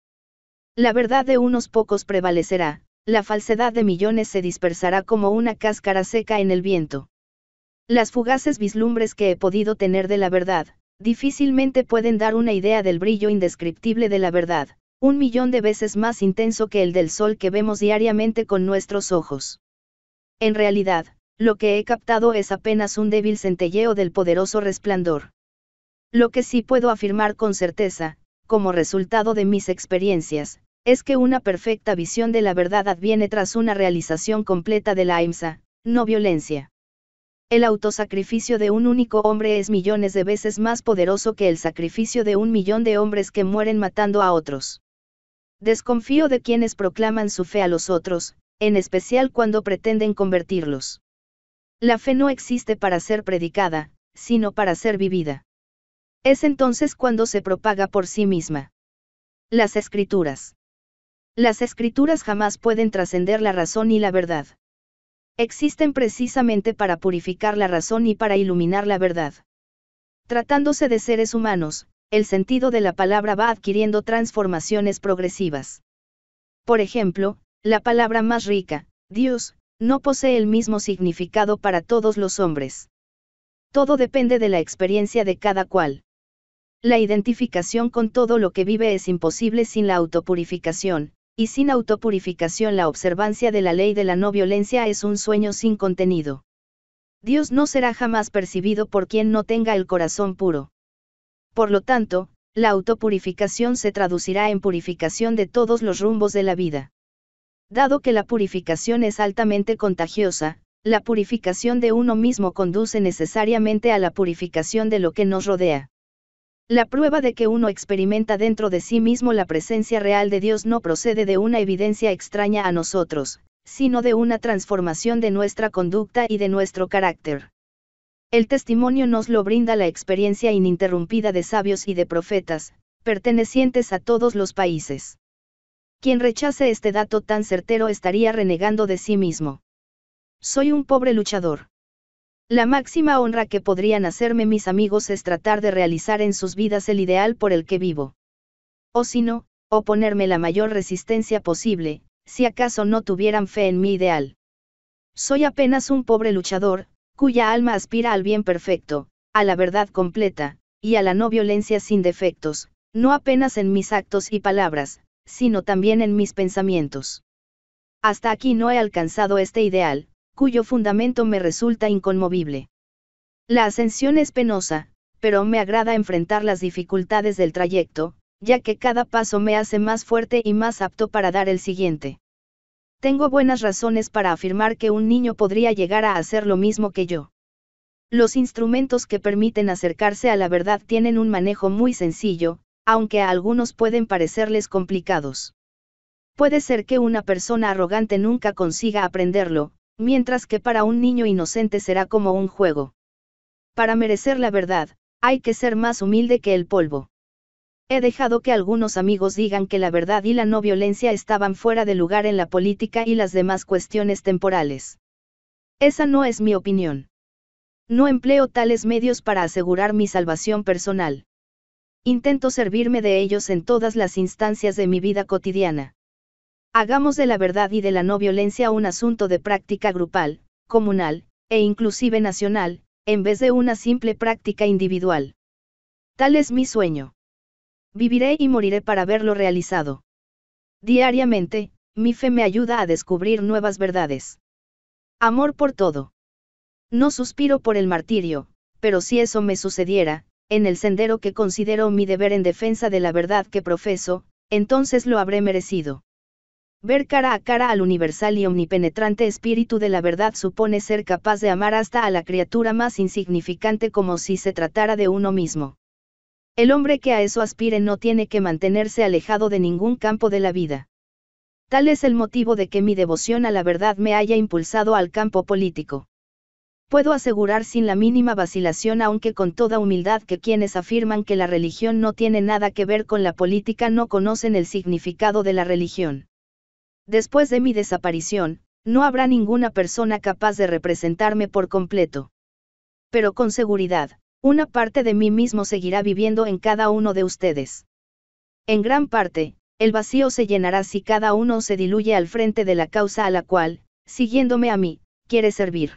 S1: La verdad de unos pocos prevalecerá, la falsedad de millones se dispersará como una cáscara seca en el viento. Las fugaces vislumbres que he podido tener de la verdad, difícilmente pueden dar una idea del brillo indescriptible de la verdad un millón de veces más intenso que el del sol que vemos diariamente con nuestros ojos. En realidad, lo que he captado es apenas un débil centelleo del poderoso resplandor. Lo que sí puedo afirmar con certeza, como resultado de mis experiencias, es que una perfecta visión de la verdad adviene tras una realización completa de la IMSA, no violencia. El autosacrificio de un único hombre es millones de veces más poderoso que el sacrificio de un millón de hombres que mueren matando a otros. Desconfío de quienes proclaman su fe a los otros, en especial cuando pretenden convertirlos. La fe no existe para ser predicada, sino para ser vivida. Es entonces cuando se propaga por sí misma. Las escrituras. Las escrituras jamás pueden trascender la razón y la verdad. Existen precisamente para purificar la razón y para iluminar la verdad. Tratándose de seres humanos, el sentido de la palabra va adquiriendo transformaciones progresivas. Por ejemplo, la palabra más rica, Dios, no posee el mismo significado para todos los hombres. Todo depende de la experiencia de cada cual. La identificación con todo lo que vive es imposible sin la autopurificación, y sin autopurificación la observancia de la ley de la no violencia es un sueño sin contenido. Dios no será jamás percibido por quien no tenga el corazón puro. Por lo tanto, la autopurificación se traducirá en purificación de todos los rumbos de la vida. Dado que la purificación es altamente contagiosa, la purificación de uno mismo conduce necesariamente a la purificación de lo que nos rodea. La prueba de que uno experimenta dentro de sí mismo la presencia real de Dios no procede de una evidencia extraña a nosotros, sino de una transformación de nuestra conducta y de nuestro carácter. El testimonio nos lo brinda la experiencia ininterrumpida de sabios y de profetas, pertenecientes a todos los países. Quien rechace este dato tan certero estaría renegando de sí mismo. Soy un pobre luchador. La máxima honra que podrían hacerme mis amigos es tratar de realizar en sus vidas el ideal por el que vivo. O si no, oponerme la mayor resistencia posible, si acaso no tuvieran fe en mi ideal. Soy apenas un pobre luchador, cuya alma aspira al bien perfecto, a la verdad completa, y a la no violencia sin defectos, no apenas en mis actos y palabras, sino también en mis pensamientos. Hasta aquí no he alcanzado este ideal, cuyo fundamento me resulta inconmovible. La ascensión es penosa, pero me agrada enfrentar las dificultades del trayecto, ya que cada paso me hace más fuerte y más apto para dar el siguiente. Tengo buenas razones para afirmar que un niño podría llegar a hacer lo mismo que yo. Los instrumentos que permiten acercarse a la verdad tienen un manejo muy sencillo, aunque a algunos pueden parecerles complicados. Puede ser que una persona arrogante nunca consiga aprenderlo, mientras que para un niño inocente será como un juego. Para merecer la verdad, hay que ser más humilde que el polvo. He dejado que algunos amigos digan que la verdad y la no violencia estaban fuera de lugar en la política y las demás cuestiones temporales. Esa no es mi opinión. No empleo tales medios para asegurar mi salvación personal. Intento servirme de ellos en todas las instancias de mi vida cotidiana. Hagamos de la verdad y de la no violencia un asunto de práctica grupal, comunal, e inclusive nacional, en vez de una simple práctica individual. Tal es mi sueño. Viviré y moriré para verlo realizado. Diariamente, mi fe me ayuda a descubrir nuevas verdades. Amor por todo. No suspiro por el martirio, pero si eso me sucediera, en el sendero que considero mi deber en defensa de la verdad que profeso, entonces lo habré merecido. Ver cara a cara al universal y omnipenetrante espíritu de la verdad supone ser capaz de amar hasta a la criatura más insignificante como si se tratara de uno mismo. El hombre que a eso aspire no tiene que mantenerse alejado de ningún campo de la vida. Tal es el motivo de que mi devoción a la verdad me haya impulsado al campo político. Puedo asegurar sin la mínima vacilación, aunque con toda humildad, que quienes afirman que la religión no tiene nada que ver con la política no conocen el significado de la religión. Después de mi desaparición, no habrá ninguna persona capaz de representarme por completo. Pero con seguridad, una parte de mí mismo seguirá viviendo en cada uno de ustedes. En gran parte, el vacío se llenará si cada uno se diluye al frente de la causa a la cual, siguiéndome a mí, quiere servir.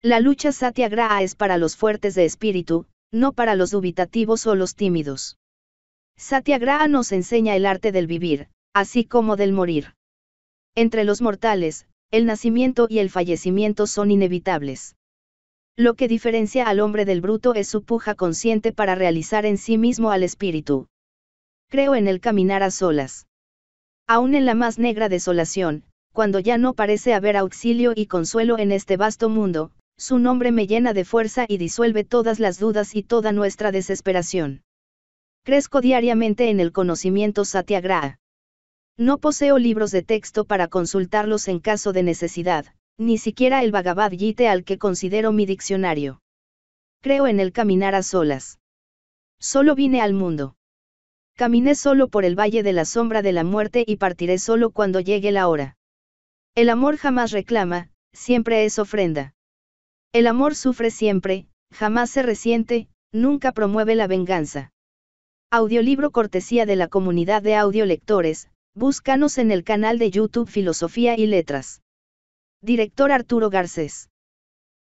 S1: La lucha satyagraha es para los fuertes de espíritu, no para los dubitativos o los tímidos. Satyagraha nos enseña el arte del vivir, así como del morir. Entre los mortales, el nacimiento y el fallecimiento son inevitables. Lo que diferencia al hombre del bruto es su puja consciente para realizar en sí mismo al espíritu. Creo en el caminar a solas. Aún en la más negra desolación, cuando ya no parece haber auxilio y consuelo en este vasto mundo, su nombre me llena de fuerza y disuelve todas las dudas y toda nuestra desesperación. Crezco diariamente en el conocimiento satyagraha. No poseo libros de texto para consultarlos en caso de necesidad, ni siquiera el Bhagavad Gita al que considero mi diccionario. Creo en el caminar a solas. Solo vine al mundo. Caminé solo por el valle de la sombra de la muerte y partiré solo cuando llegue la hora. El amor jamás reclama, siempre es ofrenda. El amor sufre siempre, jamás se resiente, nunca promueve la venganza. Audiolibro cortesía de la comunidad de audiolectores, búscanos en el canal de YouTube Filosofía y Letras. Director Arturo Garcés.